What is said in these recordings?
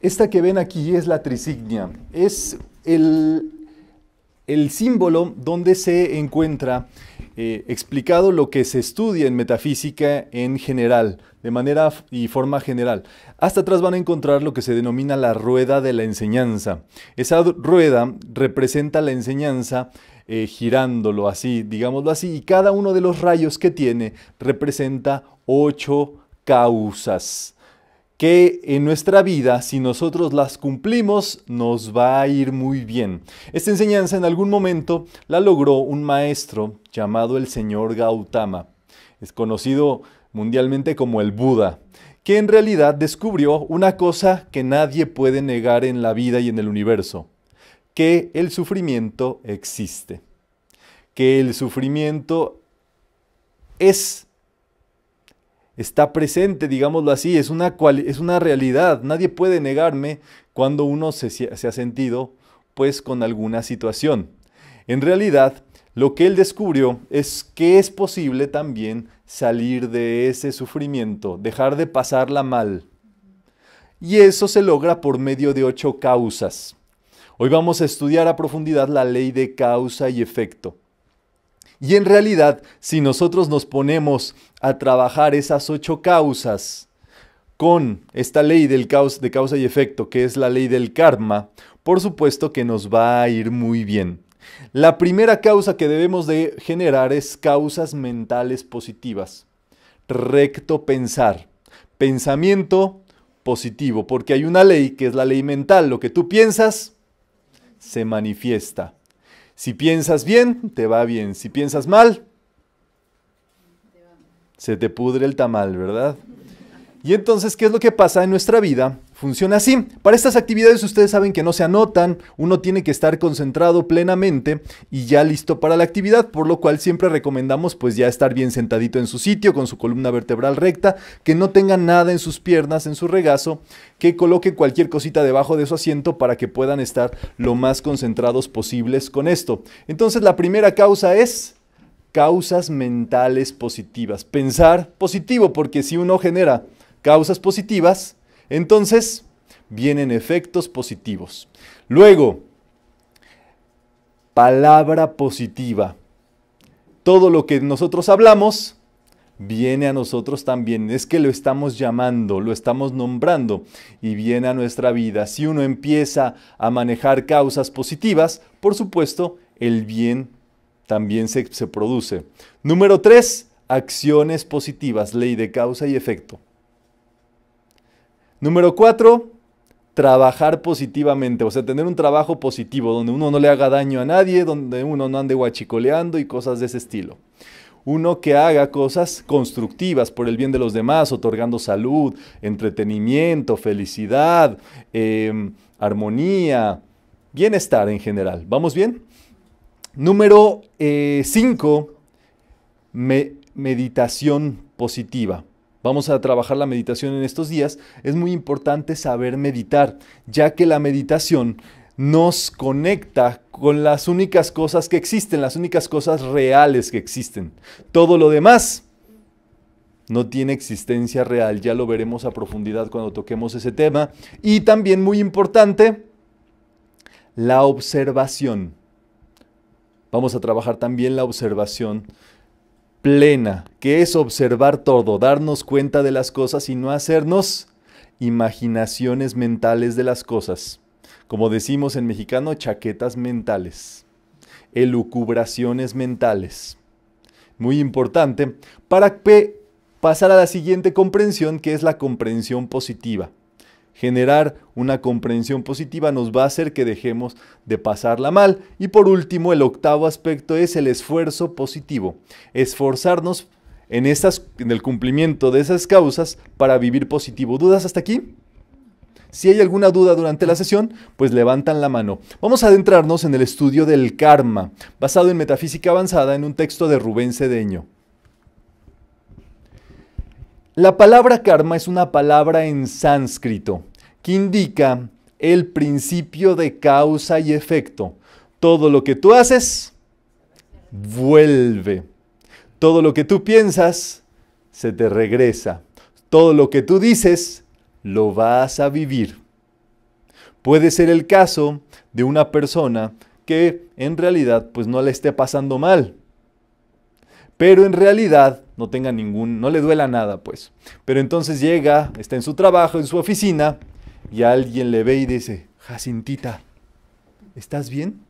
Esta que ven aquí es la trisignia. Es el, símbolo donde se encuentra eh, explicado lo que se estudia en metafísica en general, de manera y forma general. Hasta atrás van a encontrar lo que se denomina la rueda de la enseñanza. Esa rueda representa la enseñanza eh, girándolo así, digámoslo así, y cada uno de los rayos que tiene representa ocho causas que en nuestra vida, si nosotros las cumplimos, nos va a ir muy bien. Esta enseñanza en algún momento la logró un maestro llamado el señor Gautama, es conocido mundialmente como el Buda, que en realidad descubrió una cosa que nadie puede negar en la vida y en el universo, que el sufrimiento existe, que el sufrimiento es está presente, digámoslo así, es una, es una realidad. Nadie puede negarme cuando uno se, se ha sentido pues con alguna situación. En realidad, lo que él descubrió es que es posible también salir de ese sufrimiento, dejar de pasarla mal. Y eso se logra por medio de ocho causas. Hoy vamos a estudiar a profundidad la ley de causa y efecto. Y en realidad, si nosotros nos ponemos a trabajar esas ocho causas con esta ley del caos, de causa y efecto, que es la ley del karma, por supuesto que nos va a ir muy bien. La primera causa que debemos de generar es causas mentales positivas. Recto pensar. Pensamiento positivo, porque hay una ley que es la ley mental. Lo que tú piensas se manifiesta. Si piensas bien, te va bien. Si piensas mal, se te pudre el tamal, ¿verdad? Y entonces, ¿qué es lo que pasa en nuestra vida? funciona así. Para estas actividades ustedes saben que no se anotan, uno tiene que estar concentrado plenamente y ya listo para la actividad, por lo cual siempre recomendamos pues ya estar bien sentadito en su sitio, con su columna vertebral recta, que no tenga nada en sus piernas, en su regazo, que coloque cualquier cosita debajo de su asiento para que puedan estar lo más concentrados posibles con esto. Entonces la primera causa es causas mentales positivas. Pensar positivo, porque si uno genera causas positivas, entonces, vienen efectos positivos. Luego, palabra positiva. Todo lo que nosotros hablamos viene a nosotros también. Es que lo estamos llamando, lo estamos nombrando y viene a nuestra vida. Si uno empieza a manejar causas positivas, por supuesto, el bien también se, produce. Número tres, Acciones positivas, ley de causa y efecto. Número cuatro, trabajar positivamente, o sea, tener un trabajo positivo, donde uno no le haga daño a nadie, donde uno no ande guachicoleando y cosas de ese estilo. Uno que haga cosas constructivas por el bien de los demás, otorgando salud, entretenimiento, felicidad, em, armonía, bienestar en general. ¿Vamos bien? Número eh, cinco, meditación positiva vamos a trabajar la meditación en estos días, es muy importante saber meditar, ya que la meditación nos conecta con las únicas cosas que existen, las únicas cosas reales que existen. Todo lo demás no tiene existencia real, ya lo veremos a profundidad cuando toquemos ese tema. Y también muy importante, la observación. Vamos a trabajar también la observación plena, que es observar todo, darnos cuenta de las cosas y no hacernos imaginaciones mentales de las cosas. Como decimos en mexicano, chaquetas mentales, elucubraciones mentales. Muy importante para pasar a la siguiente comprensión, que es la comprensión positiva generar una comprensión positiva nos va a hacer que dejemos de pasarla mal. Y por último, el octavo aspecto es el esfuerzo positivo. Esforzarnos en, en el cumplimiento de esas causas para vivir positivo. ¿Dudas hasta aquí? Si hay alguna duda durante la sesión, pues levantan la mano. Vamos a adentrarnos en el estudio del karma, basado en metafísica avanzada en un texto de Rubén Cedeño. La palabra karma es una palabra en sánscrito que indica el principio de causa y efecto. Todo lo que tú haces vuelve. Todo lo que tú piensas se te regresa. Todo lo que tú dices lo vas a vivir. Puede ser el caso de una persona que en realidad pues no le esté pasando mal, pero en realidad no tenga ningún, no le duela nada, pues. Pero entonces llega, está en su trabajo, en su oficina, y alguien le ve y dice, Jacintita, ¿estás bien?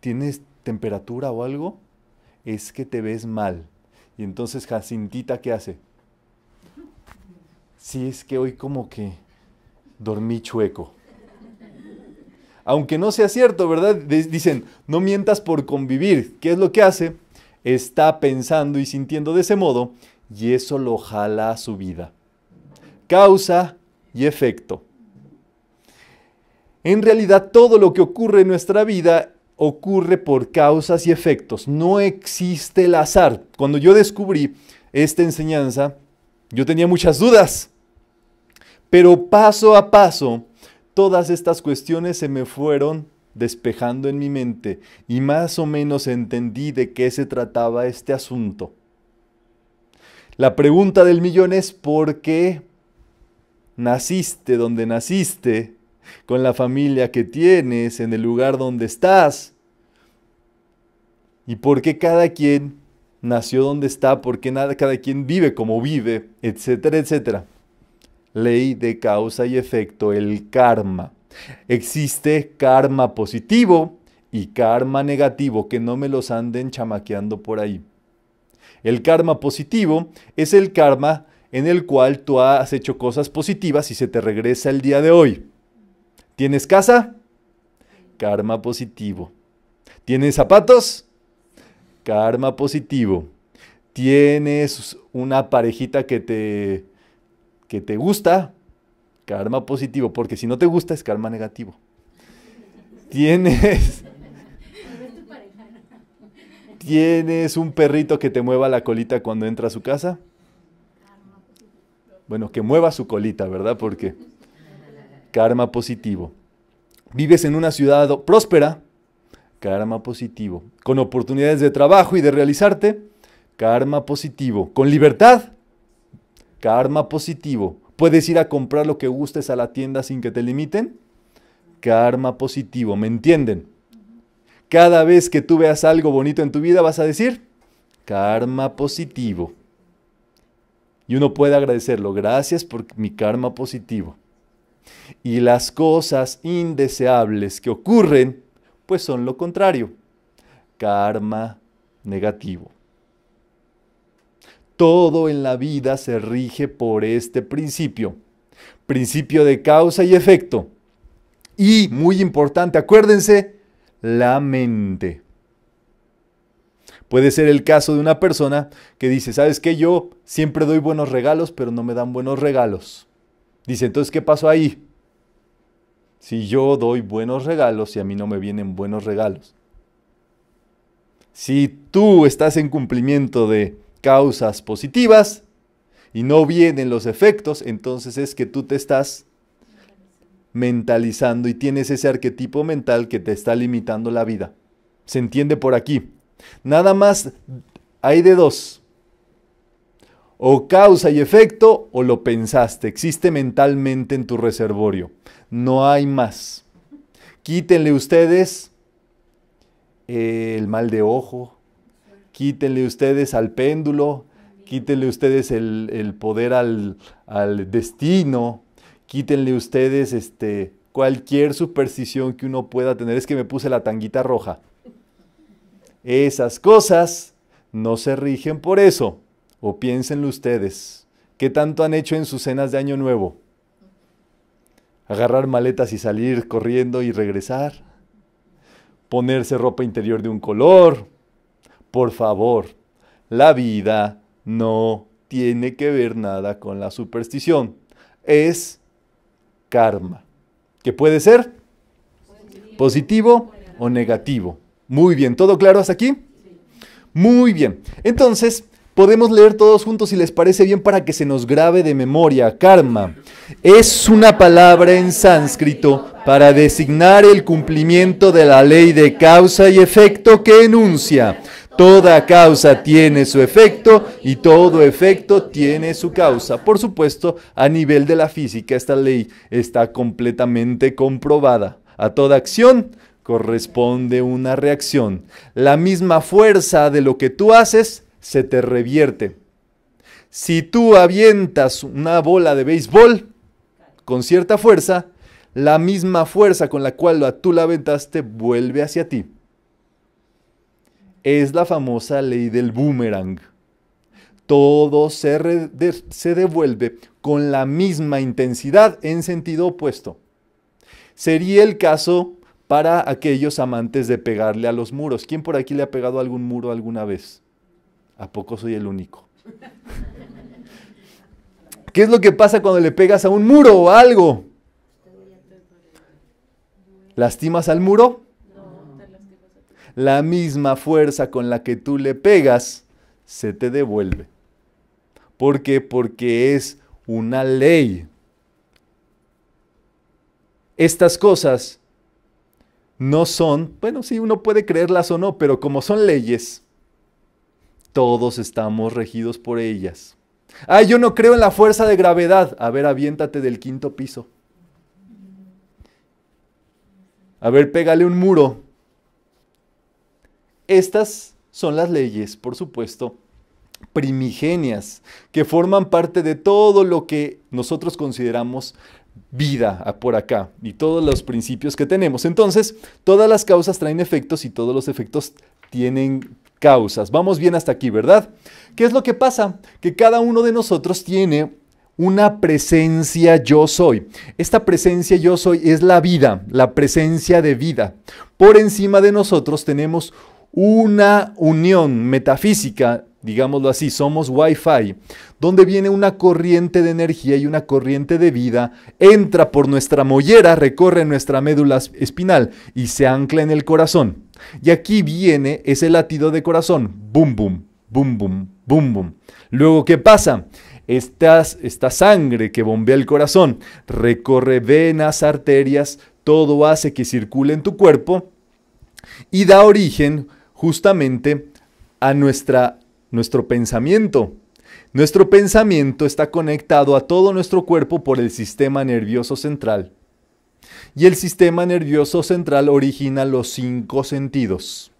¿Tienes temperatura o algo? Es que te ves mal. Y entonces Jacintita, ¿qué hace? Sí, es que hoy como que dormí chueco. Aunque no sea cierto, ¿verdad? Dicen, no mientas por convivir. ¿Qué es lo que hace? está pensando y sintiendo de ese modo y eso lo jala a su vida. Causa y efecto. En realidad todo lo que ocurre en nuestra vida ocurre por causas y efectos. No existe el azar. Cuando yo descubrí esta enseñanza, yo tenía muchas dudas. Pero paso a paso, todas estas cuestiones se me fueron despejando en mi mente y más o menos entendí de qué se trataba este asunto. La pregunta del millón es ¿por qué naciste donde naciste, con la familia que tienes, en el lugar donde estás? ¿Y por qué cada quien nació donde está? ¿Por qué cada quien vive como vive? Etcétera, etcétera. Ley de causa y efecto, el karma. Existe karma positivo y karma negativo, que no me los anden chamaqueando por ahí. El karma positivo es el karma en el cual tú has hecho cosas positivas y se te regresa el día de hoy. ¿Tienes casa? Karma positivo. ¿Tienes zapatos? Karma positivo. ¿Tienes una parejita que te, que te gusta? karma positivo, porque si no te gusta es karma negativo. Tienes ¿Tienes un perrito que te mueva la colita cuando entra a su casa? Bueno, que mueva su colita, ¿verdad? Porque karma positivo. Vives en una ciudad próspera, karma positivo. Con oportunidades de trabajo y de realizarte, karma positivo. Con libertad, karma positivo. Puedes ir a comprar lo que gustes a la tienda sin que te limiten. Karma positivo, ¿me entienden? Cada vez que tú veas algo bonito en tu vida vas a decir, karma positivo. Y uno puede agradecerlo, gracias por mi karma positivo. Y las cosas indeseables que ocurren, pues son lo contrario, karma negativo. Todo en la vida se rige por este principio. Principio de causa y efecto. Y, muy importante, acuérdense, la mente. Puede ser el caso de una persona que dice, ¿sabes qué? Yo siempre doy buenos regalos, pero no me dan buenos regalos. Dice, entonces, ¿qué pasó ahí? Si yo doy buenos regalos y a mí no me vienen buenos regalos. Si tú estás en cumplimiento de causas positivas y no vienen los efectos, entonces es que tú te estás mentalizando y tienes ese arquetipo mental que te está limitando la vida. ¿Se entiende por aquí? Nada más hay de dos. O causa y efecto o lo pensaste. Existe mentalmente en tu reservorio. No hay más. Quítenle ustedes el mal de ojo, quítenle ustedes al péndulo, quítenle ustedes el, poder al, destino, quítenle ustedes este, cualquier superstición que uno pueda tener. Es que me puse la tanguita roja. Esas cosas no se rigen por eso. O piénsenlo ustedes. ¿Qué tanto han hecho en sus cenas de Año Nuevo? Agarrar maletas y salir corriendo y regresar. Ponerse ropa interior de un color por favor, la vida no tiene que ver nada con la superstición. Es karma, ¿Qué puede ser positivo o negativo. Muy bien, ¿todo claro hasta aquí? Muy bien. Entonces, podemos leer todos juntos si les parece bien para que se nos grabe de memoria. Karma es una palabra en sánscrito para designar el cumplimiento de la ley de causa y efecto que enuncia Toda causa tiene su efecto y todo efecto tiene su causa. Por supuesto, a nivel de la física, esta ley está completamente comprobada. A toda acción corresponde una reacción. La misma fuerza de lo que tú haces se te revierte. Si tú avientas una bola de béisbol con cierta fuerza, la misma fuerza con la cual tú la aventaste vuelve hacia ti es la famosa ley del boomerang. Todo se, se devuelve con la misma intensidad en sentido opuesto. Sería el caso para aquellos amantes de pegarle a los muros. ¿Quién por aquí le ha pegado a algún muro alguna vez? ¿A poco soy el único? ¿Qué es lo que pasa cuando le pegas a un muro o algo? ¿Lastimas al muro? la misma fuerza con la que tú le pegas se te devuelve. ¿Por qué? Porque es una ley. Estas cosas no son, bueno, sí, uno puede creerlas o no, pero como son leyes, todos estamos regidos por ellas. Ah, yo no creo en la fuerza de gravedad. A ver, aviéntate del quinto piso. A ver, pégale un muro. Estas son las leyes, por supuesto, primigenias, que forman parte de todo lo que nosotros consideramos vida ah, por acá y todos los principios que tenemos. Entonces, todas las causas traen efectos y todos los efectos tienen causas. Vamos bien hasta aquí, ¿verdad? ¿Qué es lo que pasa? Que cada uno de nosotros tiene una presencia yo soy. Esta presencia yo soy es la vida, la presencia de vida. Por encima de nosotros tenemos una unión metafísica, digámoslo así, somos Wi-Fi, donde viene una corriente de energía y una corriente de vida, entra por nuestra mollera, recorre nuestra médula espinal y se ancla en el corazón. Y aquí viene ese latido de corazón, boom, boom, boom, boom, boom, boom. Luego, ¿qué pasa? Esta, esta sangre que bombea el corazón recorre venas, arterias, todo hace que circule en tu cuerpo y da origen justamente a nuestro pensamiento. Nuestro pensamiento está conectado a todo nuestro cuerpo por el sistema nervioso central. Y el sistema nervioso central origina los cinco sentidos.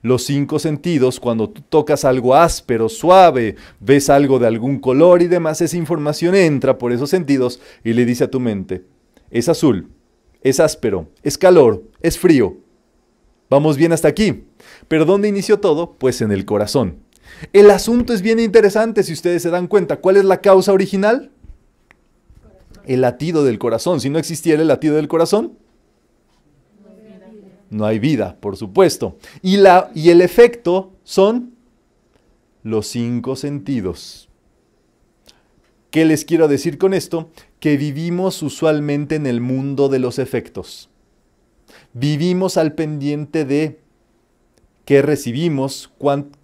Los cinco sentidos, cuando tú tocas algo áspero, suave, ves algo de algún color y demás, esa información entra por esos sentidos y le dice a tu mente, es azul, es áspero, es calor, es frío, Vamos bien hasta aquí. Pero ¿dónde inició todo? Pues en el corazón. El asunto es bien interesante si ustedes se dan cuenta. ¿Cuál es la causa original? El latido del corazón. Si no existiera el latido del corazón, no hay vida, por supuesto. Y, la, y el efecto son los cinco sentidos. ¿Qué les quiero decir con esto? Que vivimos usualmente en el mundo de los efectos. Vivimos al pendiente de qué recibimos,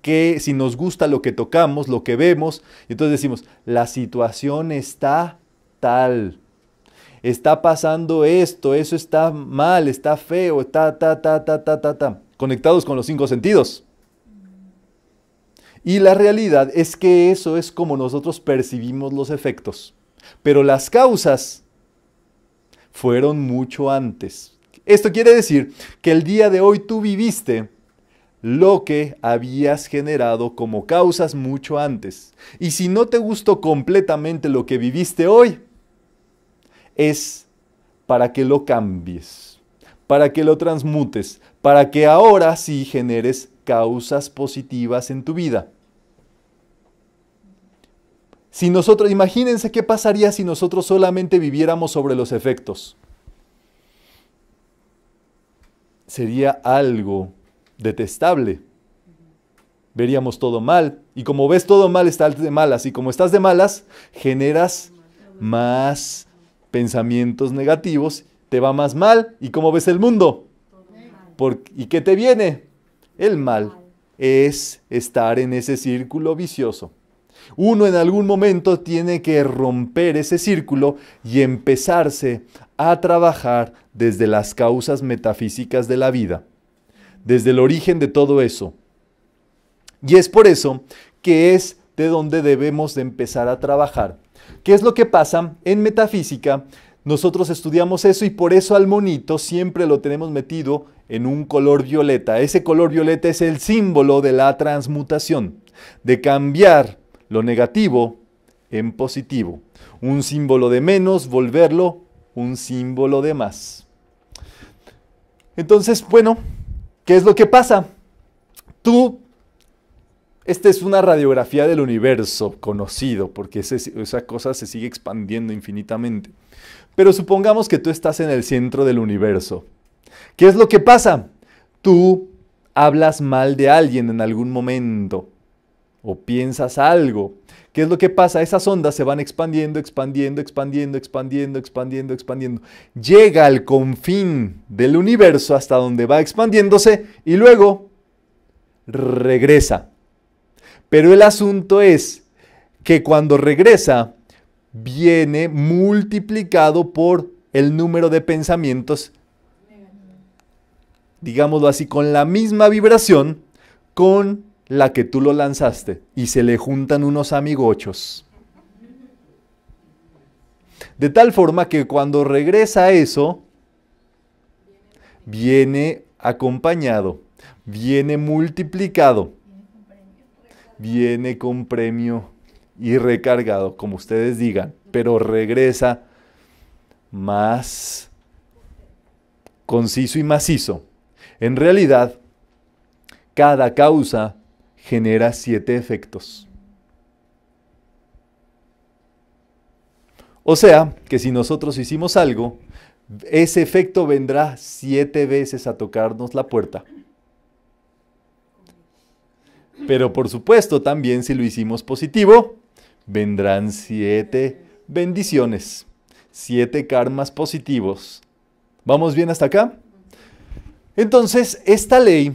si nos gusta lo que tocamos, lo que vemos. Y entonces decimos, la situación está tal, está pasando esto, eso está mal, está feo, ta, ta, ta, ta, ta, ta, ta. Conectados con los cinco sentidos. Y la realidad es que eso es como nosotros percibimos los efectos. Pero las causas fueron mucho antes. Esto quiere decir que el día de hoy tú viviste lo que habías generado como causas mucho antes. Y si no te gustó completamente lo que viviste hoy, es para que lo cambies, para que lo transmutes, para que ahora sí generes causas positivas en tu vida. Si nosotros, imagínense qué pasaría si nosotros solamente viviéramos sobre los efectos sería algo detestable. Veríamos todo mal. Y como ves todo mal, estás de malas. Y como estás de malas, generas más pensamientos negativos, te va más mal. ¿Y cómo ves el mundo? ¿Y qué te viene? El mal es estar en ese círculo vicioso uno en algún momento tiene que romper ese círculo y empezarse a trabajar desde las causas metafísicas de la vida, desde el origen de todo eso. Y es por eso que es de donde debemos de empezar a trabajar. ¿Qué es lo que pasa en metafísica? Nosotros estudiamos eso y por eso al monito siempre lo tenemos metido en un color violeta. Ese color violeta es el símbolo de la transmutación, de cambiar lo negativo en positivo. Un símbolo de menos, volverlo un símbolo de más. Entonces, bueno, ¿qué es lo que pasa? Tú, esta es una radiografía del universo conocido, porque esa cosa se sigue expandiendo infinitamente. Pero supongamos que tú estás en el centro del universo. ¿Qué es lo que pasa? Tú hablas mal de alguien en algún momento o piensas algo. ¿Qué es lo que pasa? Esas ondas se van expandiendo, expandiendo, expandiendo, expandiendo, expandiendo, expandiendo. Llega al confín del universo hasta donde va expandiéndose y luego regresa. Pero el asunto es que cuando regresa viene multiplicado por el número de pensamientos, digámoslo así, con la misma vibración, con la que tú lo lanzaste y se le juntan unos amigochos. De tal forma que cuando regresa eso, viene acompañado, viene multiplicado, viene con premio y recargado, como ustedes digan, pero regresa más conciso y macizo. En realidad, cada causa genera siete efectos. O sea, que si nosotros hicimos algo, ese efecto vendrá siete veces a tocarnos la puerta. Pero por supuesto, también si lo hicimos positivo, vendrán siete bendiciones, siete karmas positivos. ¿Vamos bien hasta acá? Entonces, esta ley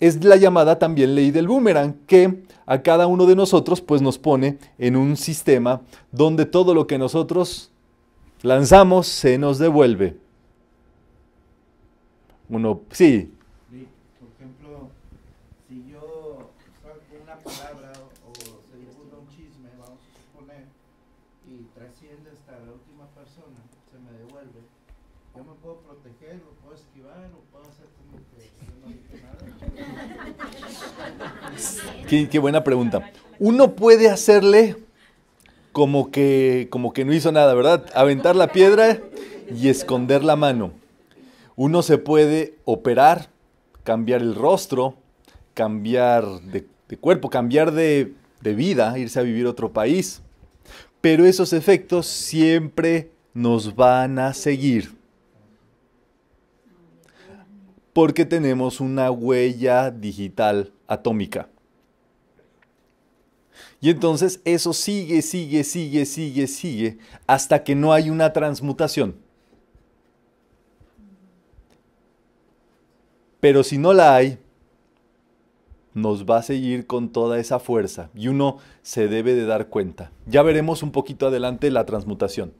es la llamada también ley del boomerang, que a cada uno de nosotros pues nos pone en un sistema donde todo lo que nosotros lanzamos se nos devuelve. Uno, sí, qué, buena pregunta. Uno puede hacerle como que, como que no hizo nada, ¿verdad? Aventar la piedra y esconder la mano. Uno se puede operar, cambiar el rostro, cambiar de, cuerpo, cambiar de, de vida, irse a vivir a otro país. Pero esos efectos siempre nos van a seguir. Porque tenemos una huella digital atómica. Y entonces eso sigue, sigue, sigue, sigue, sigue, hasta que no hay una transmutación. Pero si no la hay, nos va a seguir con toda esa fuerza y uno se debe de dar cuenta. Ya veremos un poquito adelante la transmutación.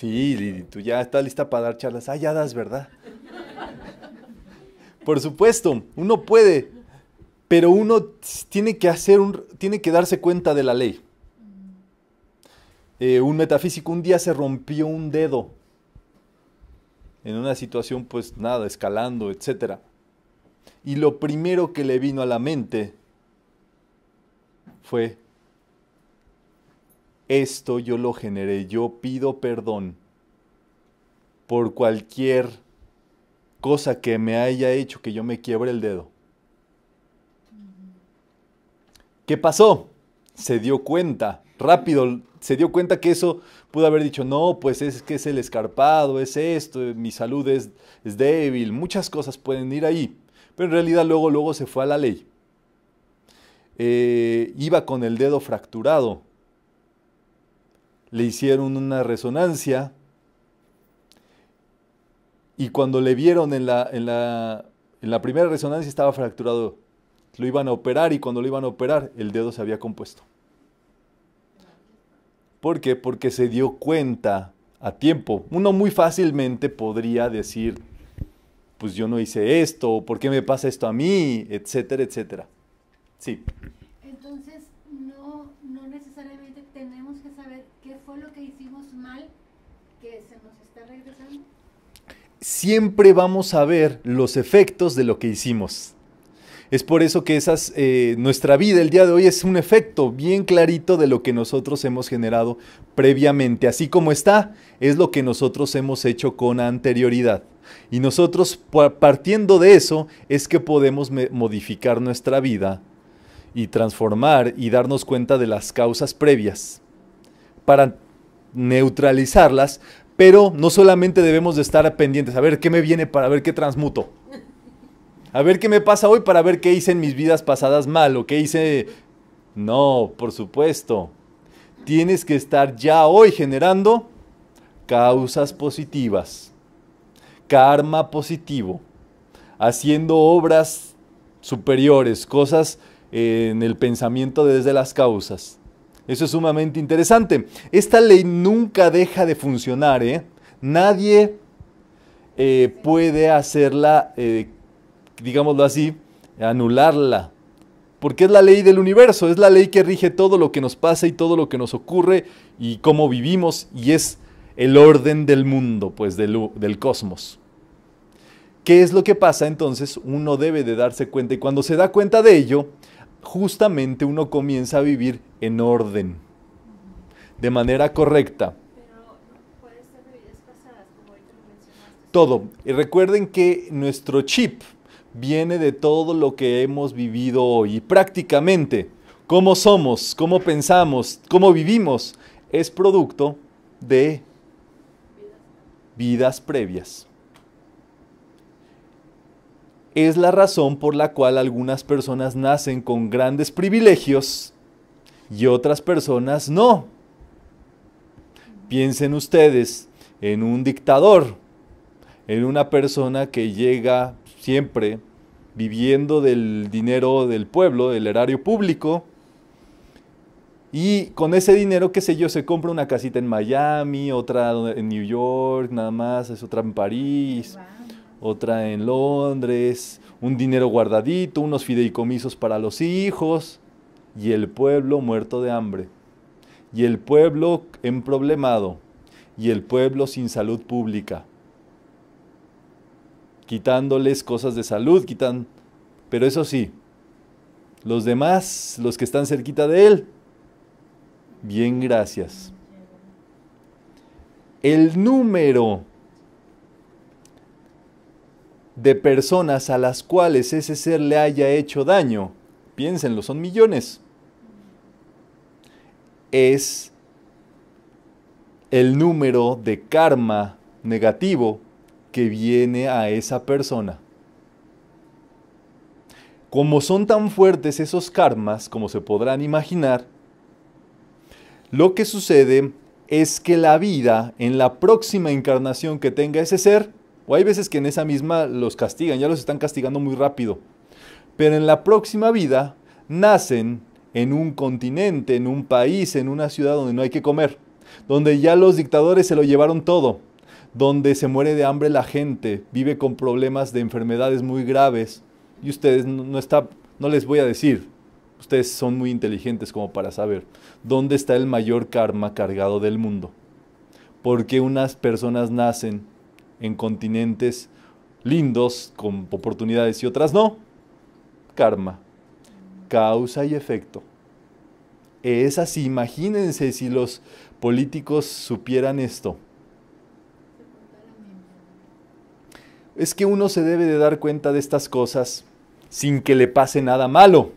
Sí, tú ya estás lista para dar charlas. Ah, ya das, ¿verdad? Por supuesto, uno puede, pero uno tiene que hacer tiene que darse cuenta de la ley. Eh, un metafísico un día se rompió un dedo en una situación, pues nada, escalando, etc. Y lo primero que le vino a la mente fue, esto yo lo generé, yo pido perdón por cualquier cosa que me haya hecho que yo me quiebre el dedo. ¿Qué pasó? Se dio cuenta, rápido, se dio cuenta que eso pudo haber dicho, no, pues es que es el escarpado, es esto, mi salud es, es débil, muchas cosas pueden ir ahí. Pero en realidad luego, luego se fue a la ley. Eh, iba con el dedo fracturado, le hicieron una resonancia y cuando le vieron en la, en la, primera resonancia estaba fracturado. Lo iban a operar y cuando lo iban a operar el dedo se había compuesto. ¿Por qué? Porque se dio cuenta a tiempo. Uno muy fácilmente podría decir, pues yo no hice esto, ¿por qué me pasa esto a mí? Etcétera, etcétera. Sí. Siempre vamos a ver los efectos de lo que hicimos. Es por eso que esas, eh, nuestra vida el día de hoy es un efecto bien clarito de lo que nosotros hemos generado previamente. Así como está, es lo que nosotros hemos hecho con anterioridad. Y nosotros partiendo de eso es que podemos modificar nuestra vida y transformar y darnos cuenta de las causas previas para neutralizarlas, pero no solamente debemos de estar pendientes, a ver qué me viene para ver qué transmuto. A ver qué me pasa hoy para ver qué hice en mis vidas pasadas mal o qué hice... No, por supuesto. Tienes que estar ya hoy generando causas positivas, karma positivo, haciendo obras superiores, cosas en el pensamiento desde las causas. Eso es sumamente interesante. Esta ley nunca deja de funcionar, ¿eh? Nadie eh, puede hacerla, eh, digámoslo así, anularla. Porque es la ley del universo, es la ley que rige todo lo que nos pasa y todo lo que nos ocurre y cómo vivimos y es el orden del mundo, pues del, del cosmos. ¿Qué es lo que pasa entonces? Uno debe de darse cuenta y cuando se da cuenta de ello, justamente uno comienza a vivir en orden, de manera correcta. Todo. Y recuerden que nuestro chip viene de todo lo que hemos vivido hoy. Y prácticamente, cómo somos, cómo pensamos, cómo vivimos, es producto de vidas previas es la razón por la cual algunas personas nacen con grandes privilegios y otras personas no. Piensen ustedes en un dictador, en una persona que llega siempre viviendo del dinero del pueblo, del erario público, y con ese dinero, qué sé yo, se compra una casita en Miami, otra en New York, nada más, es otra en París otra en Londres, un dinero guardadito, unos fideicomisos para los hijos, y el pueblo muerto de hambre, y el pueblo emproblemado, y el pueblo sin salud pública, quitándoles cosas de salud, quitan, pero eso sí, los demás, los que están cerquita de él, bien gracias. El número de personas a las cuales ese ser le haya hecho daño, piénsenlo, son millones, es el número de karma negativo que viene a esa persona. Como son tan fuertes esos karmas, como se podrán imaginar, lo que sucede es que la vida en la próxima encarnación que tenga ese ser o hay veces que en esa misma los castigan, ya los están castigando muy rápido. Pero en la próxima vida nacen en un continente, en un país, en una ciudad donde no hay que comer, donde ya los dictadores se lo llevaron todo, donde se muere de hambre la gente, vive con problemas de enfermedades muy graves y ustedes no, no les voy a decir, ustedes son muy inteligentes como para saber dónde está el mayor karma cargado del mundo. Porque unas personas nacen en continentes lindos con oportunidades y otras no. Karma, causa y efecto. Es así, imagínense si los políticos supieran esto. Es que uno se debe de dar cuenta de estas cosas sin que le pase nada malo,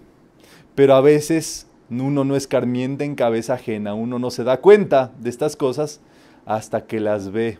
pero a veces uno no carmiente en cabeza ajena, uno no se da cuenta de estas cosas hasta que las ve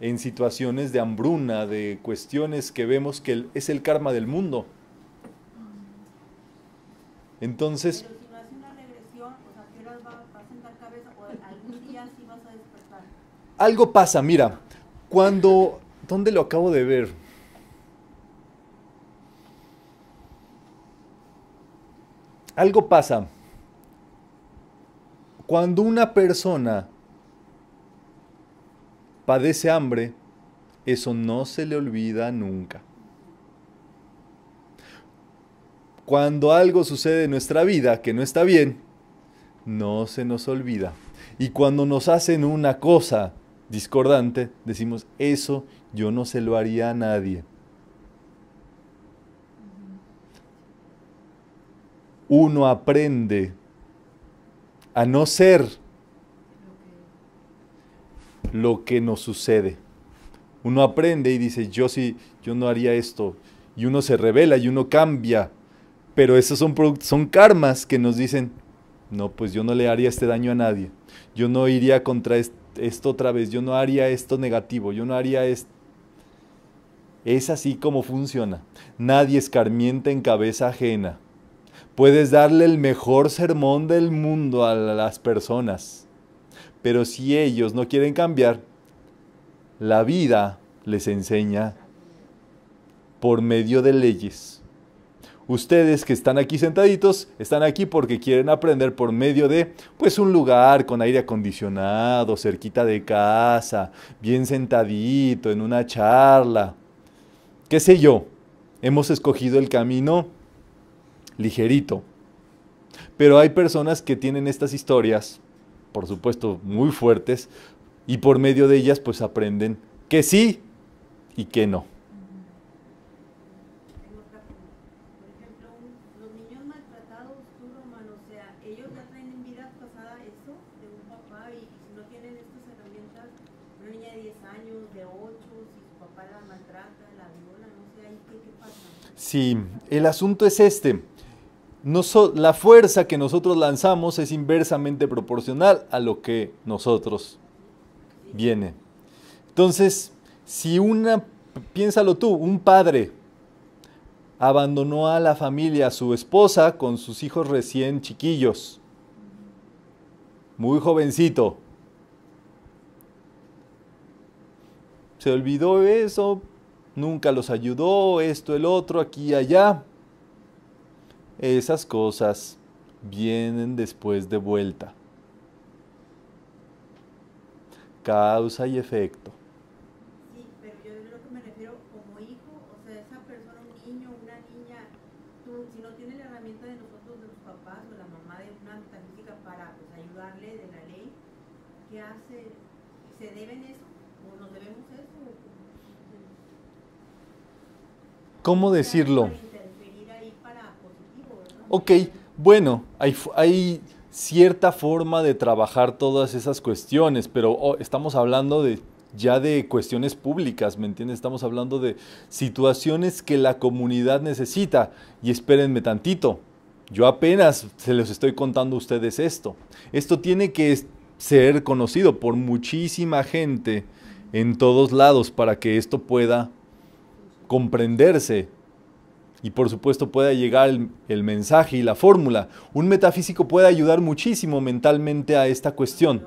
en situaciones de hambruna, de cuestiones que vemos que es el karma del mundo. Entonces... Algo pasa, mira, cuando... ¿Dónde lo acabo de ver? Algo pasa. Cuando una persona padece hambre, eso no se le olvida nunca. Cuando algo sucede en nuestra vida que no está bien, no se nos olvida. Y cuando nos hacen una cosa discordante, decimos, eso yo no se lo haría a nadie. Uno aprende a no ser lo que nos sucede. Uno aprende y dice, yo sí, yo no haría esto. Y uno se revela y uno cambia. Pero esos son, son karmas que nos dicen, no, pues yo no le haría este daño a nadie. Yo no iría contra esto otra vez. Yo no haría esto negativo. Yo no haría esto. Es así como funciona. Nadie escarmienta en cabeza ajena. Puedes darle el mejor sermón del mundo a las personas pero si ellos no quieren cambiar, la vida les enseña por medio de leyes. Ustedes que están aquí sentaditos, están aquí porque quieren aprender por medio de, pues, un lugar con aire acondicionado, cerquita de casa, bien sentadito, en una charla. ¿Qué sé yo? Hemos escogido el camino ligerito. Pero hay personas que tienen estas historias por supuesto, muy fuertes, y por medio de ellas, pues, aprenden que sí y que no. Por ejemplo, los niños maltratados, tú, Roman, o sea, ellos ya vida pasada eso de un papá y si no tienen estas herramientas, una niña de 10 años, de 8, si su papá la maltrata, la viola, no sé, ¿qué pasa? Sí, el asunto es este la fuerza que nosotros lanzamos es inversamente proporcional a lo que nosotros viene. Entonces, si una, piénsalo tú, un padre abandonó a la familia, a su esposa, con sus hijos recién chiquillos, muy jovencito. Se olvidó eso, nunca los ayudó, esto, el otro, aquí y allá esas cosas vienen después de vuelta. Causa y efecto. Sí, pero yo creo lo que me refiero como hijo, o sea, esa persona, un niño, una niña, tú, si no tiene la herramienta de nosotros, de los papás o la mamá de una física para pues, ayudarle de la ley, ¿qué hace? ¿Se deben eso? ¿O nos debemos eso? ¿Cómo decirlo? ok, bueno, hay, cierta forma de trabajar todas esas cuestiones, pero oh, estamos hablando de ya de cuestiones públicas, ¿me entiendes? Estamos hablando de situaciones que la comunidad necesita. Y espérenme tantito, yo apenas se les estoy contando a ustedes esto. Esto tiene que ser conocido por muchísima gente en todos lados para que esto pueda comprenderse y por supuesto puede llegar el, el mensaje y la fórmula. Un metafísico puede ayudar muchísimo mentalmente a esta cuestión.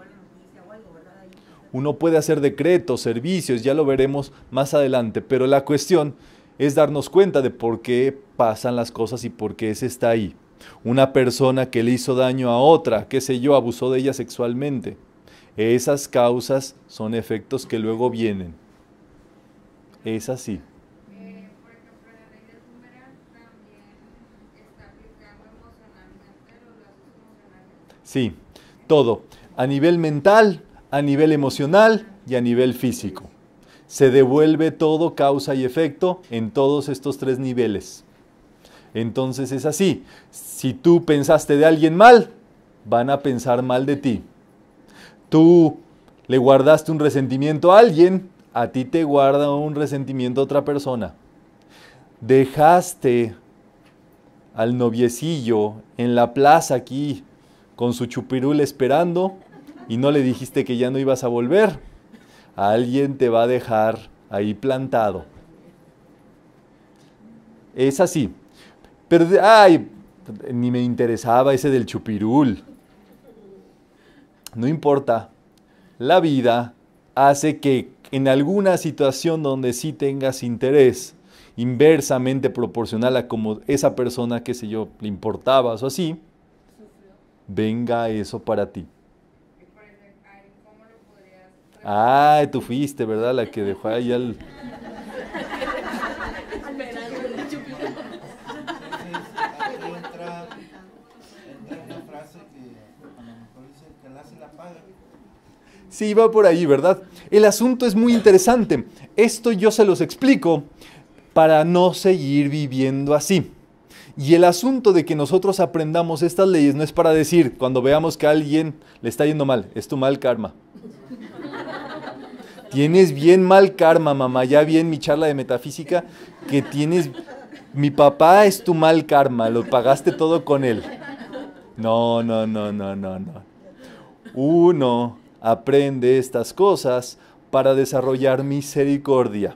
Uno puede hacer decretos, servicios, ya lo veremos más adelante, pero la cuestión es darnos cuenta de por qué pasan las cosas y por qué ese está ahí. Una persona que le hizo daño a otra, qué sé yo, abusó de ella sexualmente. Esas causas son efectos que luego vienen. Es así. Sí, todo. A nivel mental, a nivel emocional y a nivel físico. Se devuelve todo causa y efecto en todos estos tres niveles. Entonces es así. Si tú pensaste de alguien mal, van a pensar mal de ti. Tú le guardaste un resentimiento a alguien, a ti te guarda un resentimiento a otra persona. Dejaste al noviecillo en la plaza aquí con su chupirul esperando y no le dijiste que ya no ibas a volver. Alguien te va a dejar ahí plantado. Es así. Pero, ay, ni me interesaba ese del chupirul. No importa. La vida hace que en alguna situación donde sí tengas interés, inversamente proporcional a como esa persona, qué sé yo, le importaba, o así, venga eso para ti. Ah, tú fuiste, ¿verdad? La que dejó ahí al... Sí, va por ahí, ¿verdad? El asunto es muy interesante. Esto yo se los explico para no seguir viviendo así. Y el asunto de que nosotros aprendamos estas leyes no es para decir, cuando veamos que a alguien le está yendo mal, es tu mal karma. tienes bien mal karma, mamá, ya vi en mi charla de metafísica que tienes... Mi papá es tu mal karma, lo pagaste todo con él. No, no, no, no, no, no. Uno aprende estas cosas para desarrollar misericordia.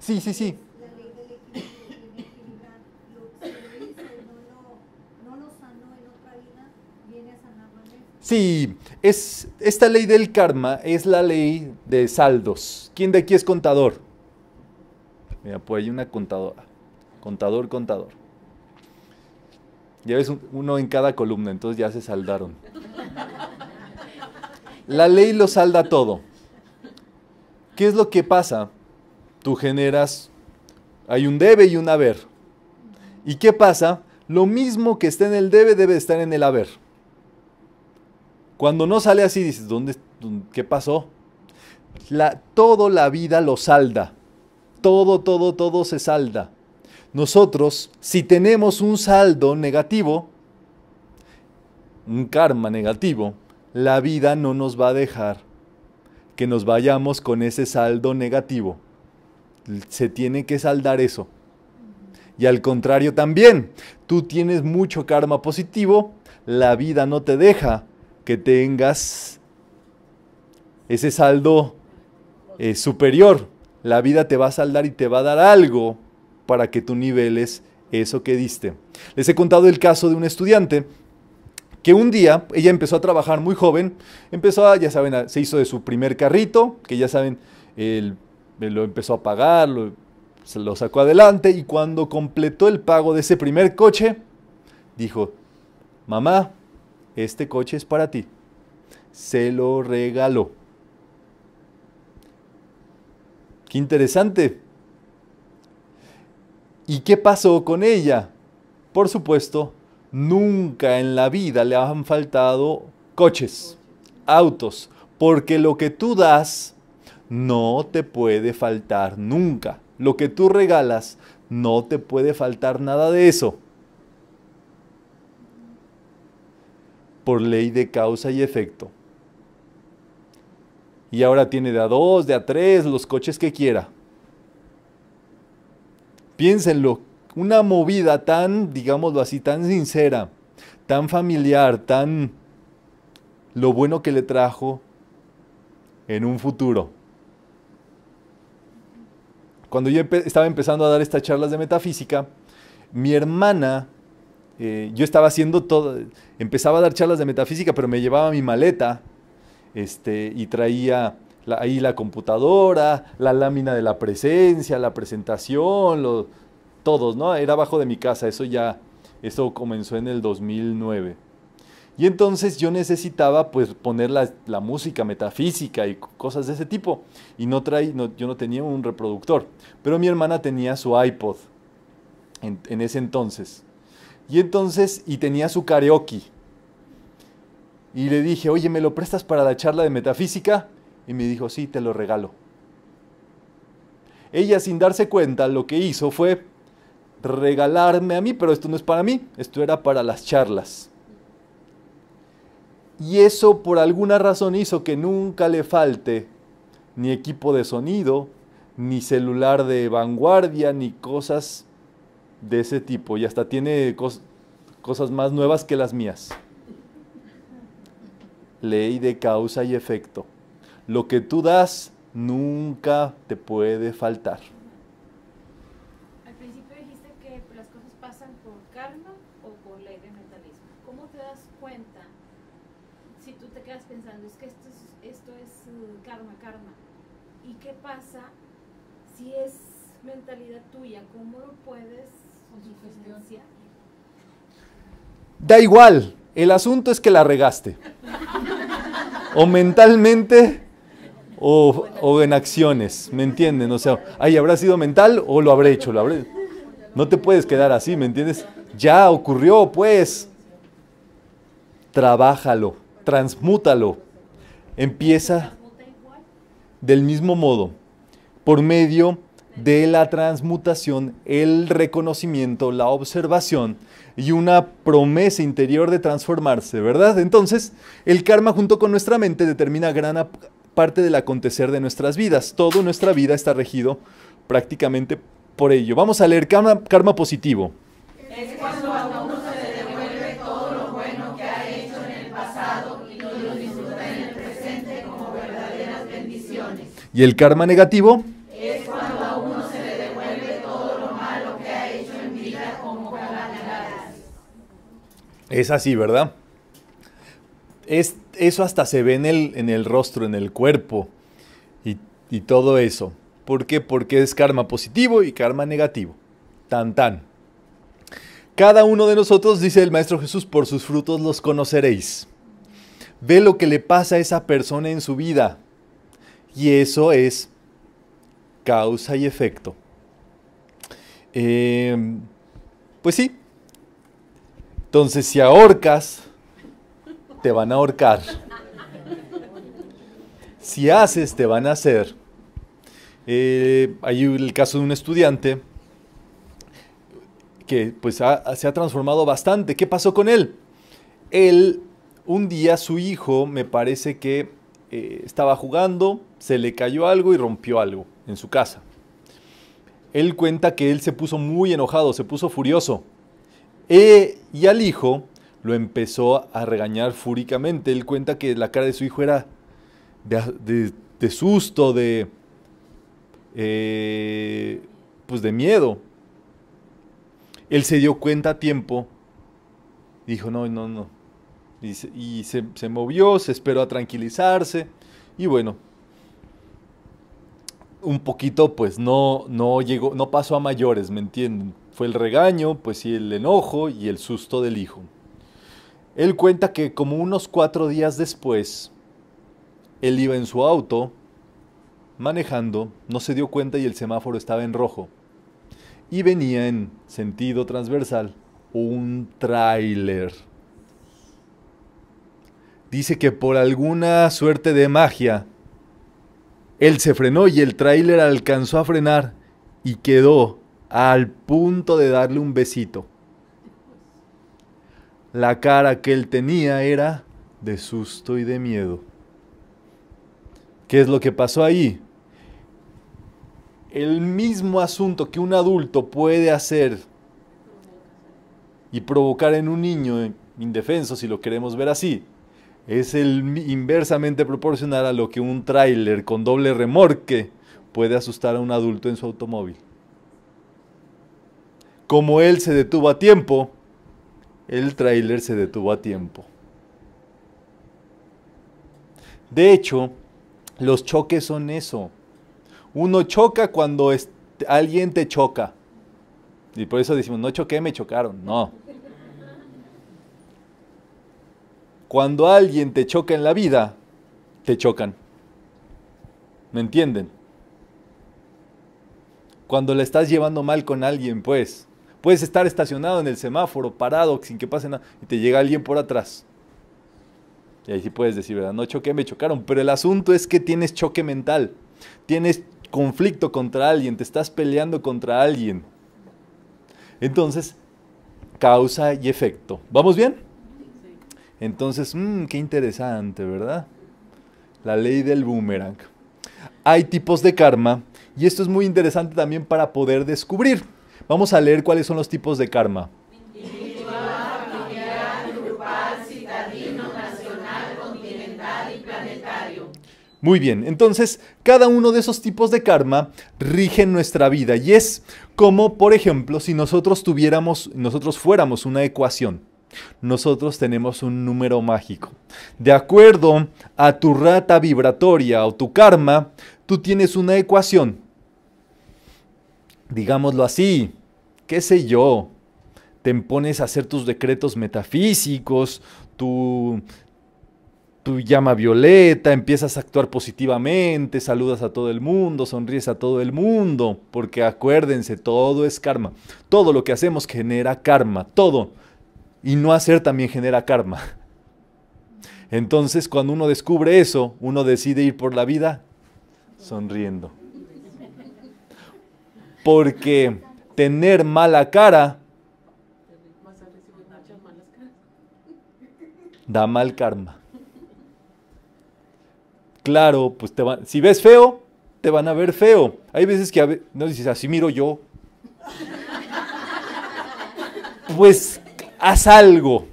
Sí, sí, sí. La ley Sí, es, esta ley del karma es la ley de saldos. ¿Quién de aquí es contador? Mira, pues hay una contadora. Contador, contador. Ya ves uno en cada columna, entonces ya se saldaron. La ley lo salda todo. ¿Qué es lo que pasa? tú generas, hay un debe y un haber. ¿Y qué pasa? Lo mismo que está en el debe debe estar en el haber. Cuando no sale así, dices, ¿dónde, qué pasó? todo la vida lo salda. Todo, todo, todo se salda. Nosotros, si tenemos un saldo negativo, un karma negativo, la vida no nos va a dejar que nos vayamos con ese saldo negativo se tiene que saldar eso. Y al contrario también, tú tienes mucho karma positivo, la vida no te deja que tengas ese saldo eh, superior. La vida te va a saldar y te va a dar algo para que tú niveles eso que diste. Les he contado el caso de un estudiante que un día ella empezó a trabajar muy joven, empezó a, ya saben, se hizo de su primer carrito, que ya saben, el lo empezó a pagar, se lo sacó adelante y cuando completó el pago de ese primer coche, dijo, mamá, este coche es para ti. Se lo regaló. Qué interesante. ¿Y qué pasó con ella? Por supuesto, nunca en la vida le han faltado coches, autos, porque lo que tú das no te puede faltar nunca. Lo que tú regalas, no te puede faltar nada de eso. Por ley de causa y efecto. Y ahora tiene de a dos, de a tres, los coches que quiera. Piénsenlo, una movida tan, digámoslo así, tan sincera, tan familiar, tan lo bueno que le trajo en un futuro cuando yo estaba empezando a dar estas charlas de metafísica, mi hermana, eh, yo estaba haciendo todo, empezaba a dar charlas de metafísica, pero me llevaba mi maleta este, y traía ahí la computadora, la lámina de la presencia, la presentación, los todos, ¿no? Era abajo de mi casa, eso ya, eso comenzó en el 2009. Y entonces yo necesitaba pues poner la, música metafísica y cosas de ese tipo. Y no traí, yo no tenía un reproductor. Pero mi hermana tenía su iPod en, en ese entonces. Y entonces, y tenía su karaoke. Y le dije, oye, ¿me lo prestas para la charla de metafísica? Y me dijo, sí, te lo regalo. Ella sin darse cuenta lo que hizo fue regalarme a mí, pero esto no es para mí, esto era para las charlas. Y eso por alguna razón hizo que nunca le falte ni equipo de sonido, ni celular de vanguardia, ni cosas de ese tipo. Y hasta tiene cosas más nuevas que las mías. Ley de causa y efecto. Lo que tú das nunca te puede faltar. mentalidad tuya, ¿cómo lo puedes Da igual, el asunto es que la regaste. o mentalmente o, en acciones, ¿me entienden? O sea, ahí ¿habrá sido mental o lo habré hecho? No te puedes quedar así, ¿me entiendes? Ya ocurrió, pues. Trabájalo, transmútalo. Empieza del mismo modo, por medio de la transmutación, el reconocimiento, la observación y una promesa interior de transformarse, ¿verdad? Entonces, el karma junto con nuestra mente determina gran parte del acontecer de nuestras vidas. Todo nuestra vida está regido prácticamente por ello. Vamos a leer karma, karma positivo. Es cuando a uno se le devuelve todo lo bueno que ha hecho en el pasado y lo disfruta en el presente como verdaderas bendiciones. ¿Y el karma negativo? Es así, ¿verdad? Es, eso hasta se ve en el, en el rostro, en el cuerpo y, todo eso. ¿Por qué? Porque es karma positivo y karma negativo. Tan tan. Cada uno de nosotros, dice el Maestro Jesús, por sus frutos los conoceréis. Ve lo que le pasa a esa persona en su vida. Y eso es causa y efecto. Em, pues sí, entonces, si ahorcas, te van a ahorcar. Si haces, te van a hacer. Eh, hay el caso de un estudiante que pues se ha transformado bastante. ¿Qué pasó con él? Él, un día su hijo, me parece que eh, estaba jugando, se le cayó algo y rompió algo en su casa. Él cuenta que él se puso muy enojado, se puso furioso e y al hijo lo empezó a regañar fúricamente. Él cuenta que la cara de su hijo era de, susto, de... Eh, pues de miedo. Él se dio cuenta a tiempo. Dijo, no, no, no. Y, se, se movió, se esperó a tranquilizarse. Y bueno, un poquito pues no, no llegó, no pasó a mayores, ¿me entienden? Fue el regaño, pues sí, el enojo y el susto del hijo. Él cuenta que como unos cuatro días después, él iba en su auto, manejando, no se dio cuenta y el semáforo estaba en rojo. Y venía en sentido transversal un tráiler. Dice que por alguna suerte de magia, él se frenó y el tráiler alcanzó a frenar y quedó al punto de darle un besito. La cara que él tenía era de susto y de miedo. ¿Qué es lo que pasó ahí? El mismo asunto que un adulto puede hacer y provocar en un niño indefenso, si lo queremos ver así, es el inversamente proporcional a lo que un tráiler con doble remorque puede asustar a un adulto en su automóvil. Como él se detuvo a tiempo, el tráiler se detuvo a tiempo. De hecho, los choques son eso. Uno choca cuando alguien te choca. Y por eso decimos, no choqué, me chocaron. No. Cuando alguien te choca en la vida, te chocan. ¿Me entienden? Cuando la estás llevando mal con alguien, pues. Puedes estar estacionado en el semáforo, parado, sin que pase nada, y te llega alguien por atrás. Y ahí sí puedes decir, ¿verdad? No choqué, me chocaron. Pero el asunto es que tienes choque mental. Tienes conflicto contra alguien, te estás peleando contra alguien. Entonces, causa y efecto. ¿Vamos bien? Entonces, mm, qué interesante, ¿verdad? La ley del boomerang. Hay tipos de karma y esto es muy interesante también para poder descubrir. Vamos a leer cuáles son los tipos de karma. Muy bien, entonces cada uno de esos tipos de karma rige nuestra vida y es como, por ejemplo, si nosotros tuviéramos, nosotros fuéramos una ecuación. Nosotros tenemos un número mágico. De acuerdo a tu rata vibratoria o tu karma, tú tienes una ecuación. Digámoslo así, qué sé yo, te pones a hacer tus decretos metafísicos, tu, tu llama violeta, empiezas a actuar positivamente, saludas a todo el mundo, sonríes a todo el mundo, porque acuérdense, todo es karma. Todo lo que hacemos genera karma, todo. Y no hacer también genera karma. Entonces, cuando uno descubre eso, uno decide ir por la vida sonriendo. Porque tener mala cara, da mal karma. Claro, pues te van, si ves feo, te van a ver feo. Hay veces que no dices, así miro yo. Pues haz algo.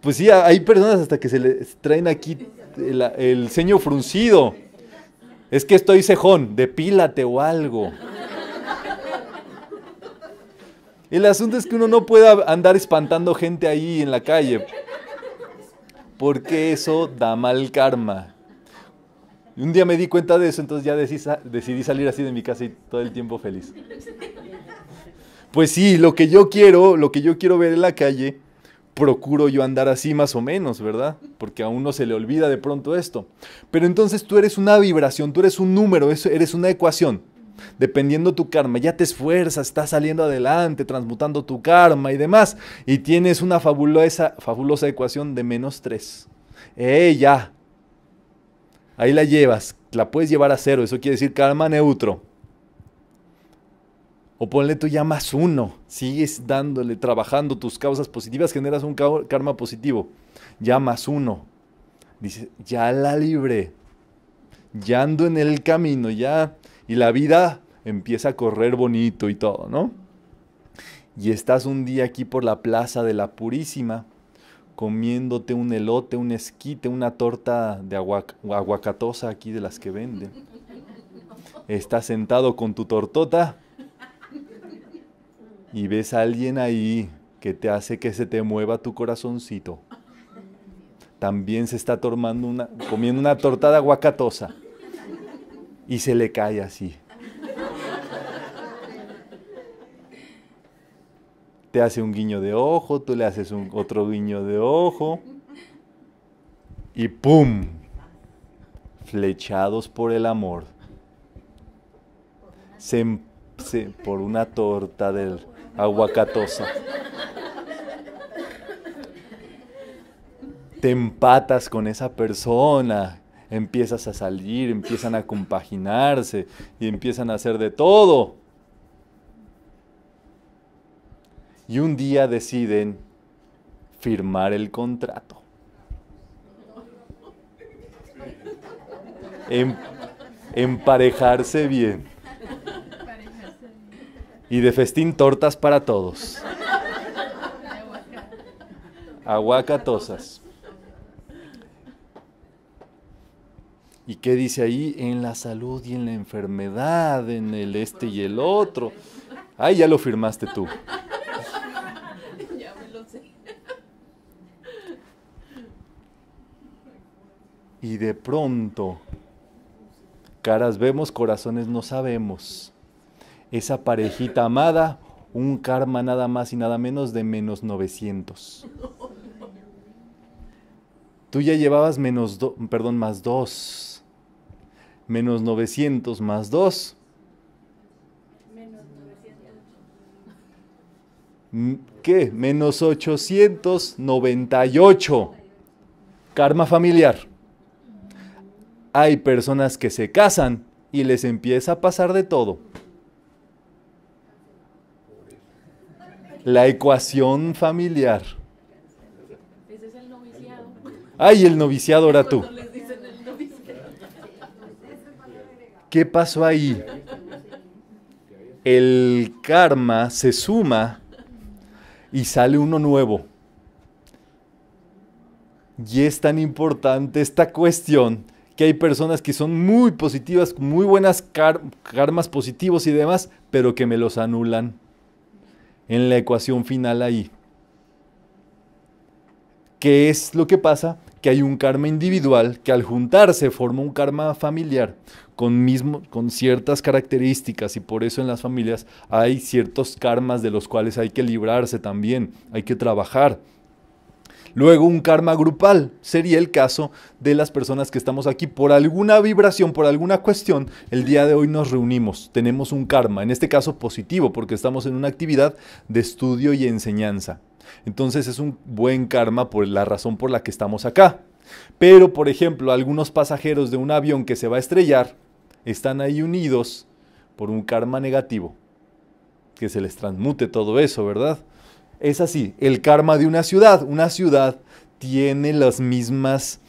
Pues sí, hay personas hasta que se les traen aquí el, el ceño fruncido. Es que estoy cejón, depílate o algo. El asunto es que uno no pueda andar espantando gente ahí en la calle, porque eso da mal karma. Y un día me di cuenta de eso, entonces ya decidí salir así de mi casa y todo el tiempo feliz. Pues sí, lo que yo quiero, lo que yo quiero ver en la calle procuro yo andar así más o menos, ¿verdad? Porque a uno se le olvida de pronto esto. Pero entonces tú eres una vibración, tú eres un número, eres una ecuación. Dependiendo tu karma, ya te esfuerzas, estás saliendo adelante, transmutando tu karma y demás. Y tienes una fabulosa, fabulosa ecuación de menos 3. ¡Eh, ya! Ahí la llevas, la puedes llevar a cero, eso quiere decir karma neutro. O ponle tú ya más uno. Sigues dándole, trabajando tus causas positivas, generas un karma positivo. Ya más uno. Dices, ya la libre. Ya ando en el camino, ya. Y la vida empieza a correr bonito y todo, ¿no? Y estás un día aquí por la plaza de la Purísima, comiéndote un elote, un esquite, una torta de aguacatosa aquí de las que venden. Estás sentado con tu tortota y ves a alguien ahí que te hace que se te mueva tu corazoncito, también se está tomando una, comiendo una torta de aguacatosa y se le cae así. Te hace un guiño de ojo, tú le haces un, otro guiño de ojo y ¡pum! Flechados por el amor. por una torta del aguacatosa. Te empatas con esa persona, empiezas a salir, empiezan a compaginarse y empiezan a hacer de todo. Y un día deciden firmar el contrato. Em, emparejarse bien. Y de festín tortas para todos. Aguacatosas. ¿Y qué dice ahí? En la salud y en la enfermedad, en el este y el otro. Ay, ya lo firmaste tú. Y de pronto, caras vemos, corazones no sabemos esa parejita amada, un karma nada más y nada menos de menos 900. Tú ya llevabas menos do, perdón, más 2. Menos 900 más 2. ¿Qué? Menos 898. Karma familiar. Hay personas que se casan y les empieza a pasar de todo. la ecuación familiar. Ese es el noviciado. Ay, el noviciado, era tú. ¿Qué pasó ahí? El karma se suma y sale uno nuevo. Y es tan importante esta cuestión que hay personas que son muy positivas, muy buenas karmas positivos y demás, pero que me los anulan en la ecuación final ahí. ¿Qué es lo que pasa? Que hay un karma individual que al juntarse forma un karma familiar con, mismo, con ciertas características y por eso en las familias hay ciertos karmas de los cuales hay que librarse también, hay que trabajar. Luego un karma grupal sería el caso de las personas que estamos aquí por alguna vibración, por alguna cuestión. El día de hoy nos reunimos, tenemos un karma, en este caso positivo, porque estamos en una actividad de estudio y enseñanza. Entonces es un buen karma por la razón por la que estamos acá. Pero, por ejemplo, algunos pasajeros de un avión que se va a estrellar están ahí unidos por un karma negativo. Que se les transmute todo eso, ¿verdad? es así, el karma de una ciudad. Una ciudad tiene las mismas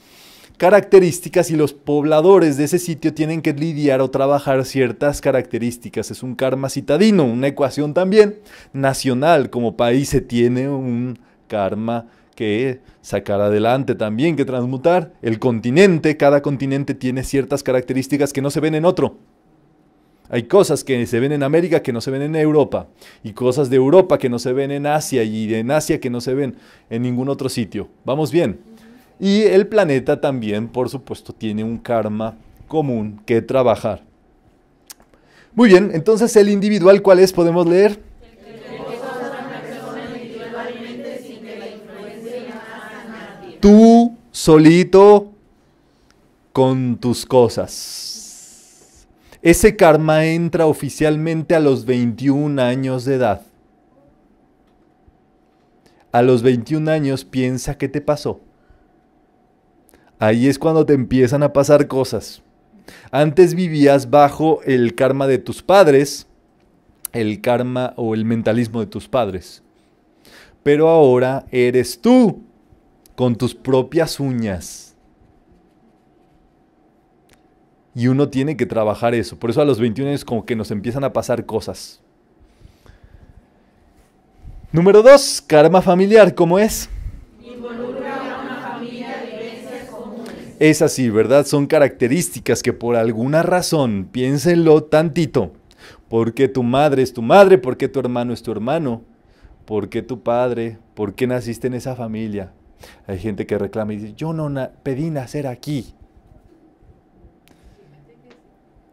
características y los pobladores de ese sitio tienen que lidiar o trabajar ciertas características. Es un karma citadino, una ecuación también nacional. Como país se tiene un karma que sacar adelante también, que transmutar. El continente, cada continente tiene ciertas características que no se ven en otro. Hay cosas que se ven en América que no se ven en Europa, y cosas de Europa que no se ven en Asia, y en Asia que no se ven en ningún otro sitio. Vamos bien. Y el planeta también, por supuesto, tiene un karma común que trabajar. Muy bien, entonces el individual, ¿cuál es? Podemos leer. Tú solito con tus cosas. Ese karma entra oficialmente a los 21 años de edad. A los 21 años piensa qué te pasó. Ahí es cuando te empiezan a pasar cosas. Antes vivías bajo el karma de tus padres, el karma o el mentalismo de tus padres. Pero ahora eres tú con tus propias uñas. Y uno tiene que trabajar eso. Por eso a los 21 años como que nos empiezan a pasar cosas. Número 2. Karma familiar. ¿Cómo es? Involucra sí, Es así, ¿verdad? Son características que por alguna razón, piénsenlo tantito. ¿Por qué tu madre es tu madre? ¿Por qué tu hermano es tu hermano? ¿Por qué tu padre? ¿Por qué naciste en esa familia? Hay gente que reclama y dice, yo no pedí nacer aquí.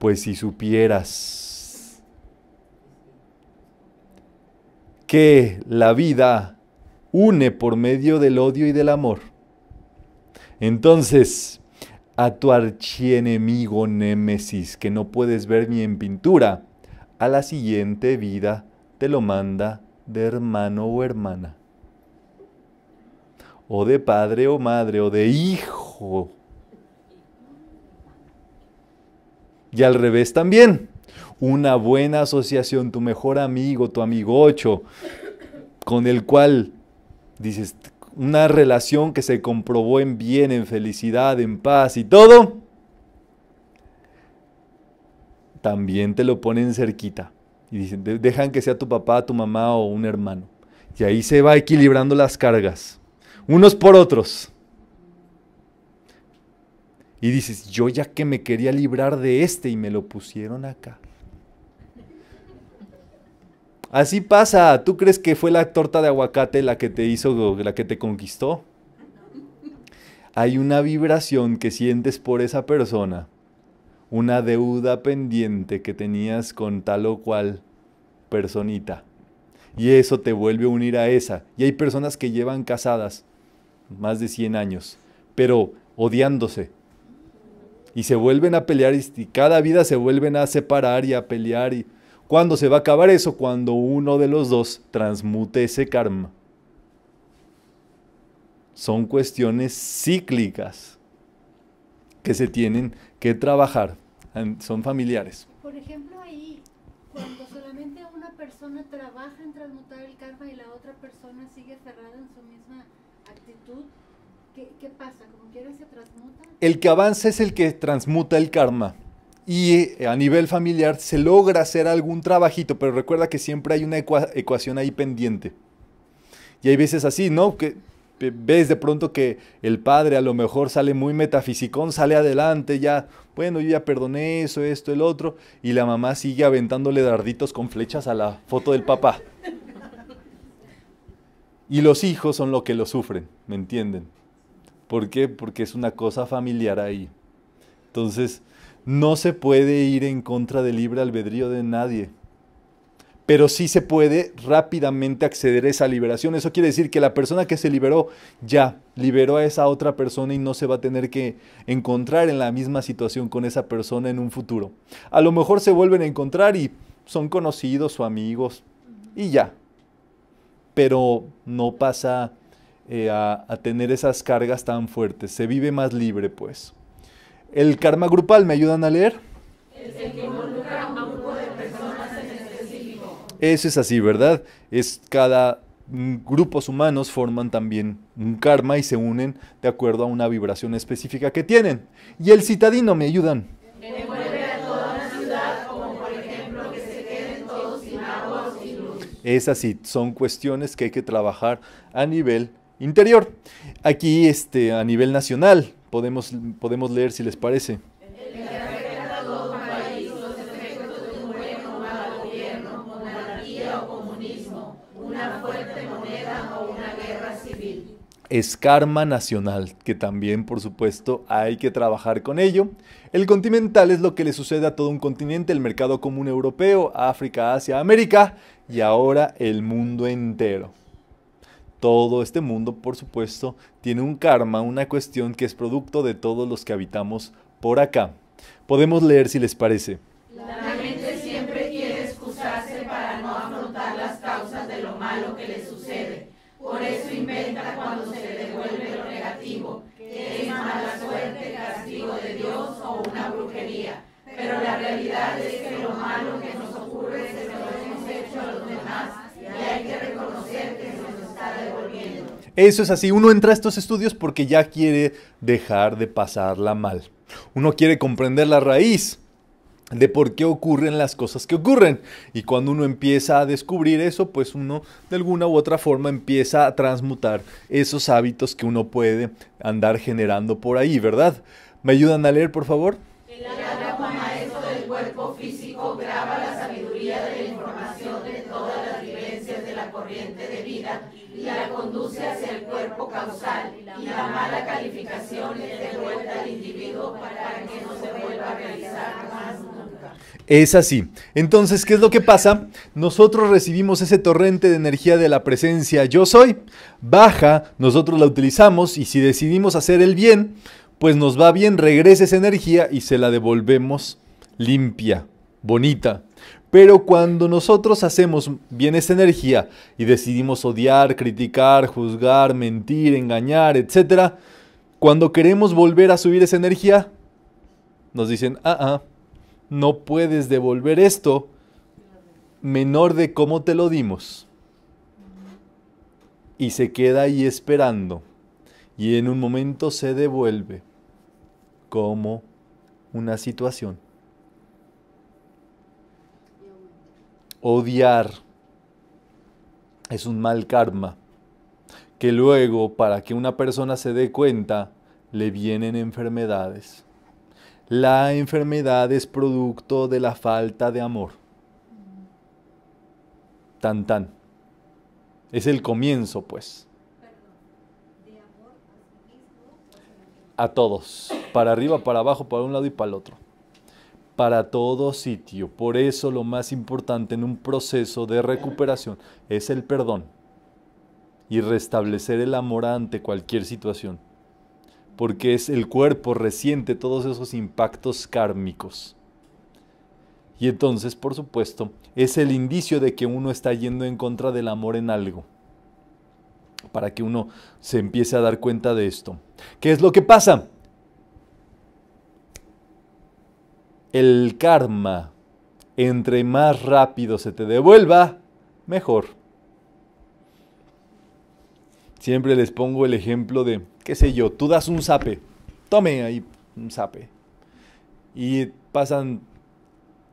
Pues si supieras que la vida une por medio del odio y del amor, entonces a tu archienemigo Némesis, que no puedes ver ni en pintura, a la siguiente vida te lo manda de hermano o hermana, o de padre o madre, o de hijo Y al revés también. Una buena asociación, tu mejor amigo, tu amigo ocho con el cual dices, una relación que se comprobó en bien, en felicidad, en paz y todo, también te lo ponen cerquita. Y dicen, dejan que sea tu papá, tu mamá o un hermano. Y ahí se va equilibrando las cargas, unos por otros. Y dices, yo ya que me quería librar de este y me lo pusieron acá. Así pasa. ¿Tú crees que fue la torta de aguacate la que te hizo, la que te conquistó? Hay una vibración que sientes por esa persona, una deuda pendiente que tenías con tal o cual personita. Y eso te vuelve a unir a esa. Y hay personas que llevan casadas más de 100 años, pero odiándose, y se vuelven a pelear y cada vida se vuelven a separar y a pelear. Y... ¿Cuándo se va a acabar eso? Cuando uno de los dos transmute ese karma. Son cuestiones cíclicas que se tienen que trabajar. Son familiares. Por ejemplo, ahí, cuando solamente una persona trabaja en transmutar el karma y la otra persona sigue cerrada en su misma actitud, ¿Qué, pasa? se transmuta? El que avanza es el que transmuta el karma. Y eh, a nivel familiar se logra hacer algún trabajito, pero recuerda que siempre hay una ecuación ahí pendiente. Y hay veces así, ¿no? Que ves de pronto que el padre a lo mejor sale muy metafisicón, sale adelante, ya, bueno, yo ya perdoné eso, esto, el otro, y la mamá sigue aventándole darditos con flechas a la foto del papá. Y los hijos son los que lo sufren, ¿me entienden? ¿Por qué? Porque es una cosa familiar ahí. Entonces, no se puede ir en contra del libre albedrío de nadie. Pero sí se puede rápidamente acceder a esa liberación. Eso quiere decir que la persona que se liberó ya liberó a esa otra persona y no se va a tener que encontrar en la misma situación con esa persona en un futuro. A lo mejor se vuelven a encontrar y son conocidos o amigos y ya. Pero no pasa eh, a, tener esas cargas tan fuertes. Se vive más libre, pues. El karma grupal, ¿me ayudan a leer? el que involucra a un grupo de personas en específico. Eso es así, ¿verdad? Es cada mm, grupos humanos forman también un karma y se unen de acuerdo a una vibración específica que tienen. Y el citadino, ¿me ayudan? que se queden todos sin agua sin luz. Es así, son cuestiones que hay que trabajar a nivel interior. Aquí este, a nivel nacional podemos, podemos leer si les parece. karma nacional, que también por supuesto hay que trabajar con ello. El continental es lo que le sucede a todo un continente, el mercado común europeo, África, Asia, América y ahora el mundo entero. Todo este mundo, por supuesto, tiene un karma, una cuestión que es producto de todos los que habitamos por acá. Podemos leer si les parece. La mente siempre quiere excusarse para no afrontar las causas de lo malo que le sucede. Por eso inventa cuando se le devuelve lo negativo, que es mala suerte, castigo de Dios o una brujería. Pero la realidad es Eso es así, uno entra a estos estudios porque ya quiere dejar de pasarla mal. Uno quiere comprender la raíz de por qué ocurren las cosas que ocurren. Y cuando uno empieza a descubrir eso, pues uno de alguna u otra forma empieza a transmutar esos hábitos que uno puede andar generando por ahí, ¿verdad? ¿Me ayudan a leer, por favor? la mala calificación es al individuo para que no se vuelva a realizar más nunca. Es así. Entonces, ¿qué es lo que pasa? Nosotros recibimos ese torrente de energía de la presencia yo soy, baja, nosotros la utilizamos y si decidimos hacer el bien, pues nos va bien, regresa esa energía y se la devolvemos limpia, bonita, pero cuando nosotros hacemos bien esa energía y decidimos odiar, criticar, juzgar, mentir, engañar, etc., cuando queremos volver a subir esa energía, nos dicen, ah, ah, no puedes devolver esto menor de cómo te lo dimos. Y se queda ahí esperando. Y en un momento se devuelve como una situación Odiar es un mal karma que luego, para que una persona se dé cuenta, le vienen enfermedades. La enfermedad es producto de la falta de amor. Tan tan. Es el comienzo, pues. A todos. Para arriba, para abajo, para un lado y para el otro para todo sitio. Por eso lo más importante en un proceso de recuperación es el perdón y restablecer el amor ante cualquier situación, porque es el cuerpo resiente todos esos impactos kármicos. Y entonces, por supuesto, es el indicio de que uno está yendo en contra del amor en algo. Para que uno se empiece a dar cuenta de esto. ¿Qué es lo que pasa? el karma entre más rápido se te devuelva, mejor. Siempre les pongo el ejemplo de, qué sé yo, tú das un zape, tome ahí un zape. Y pasan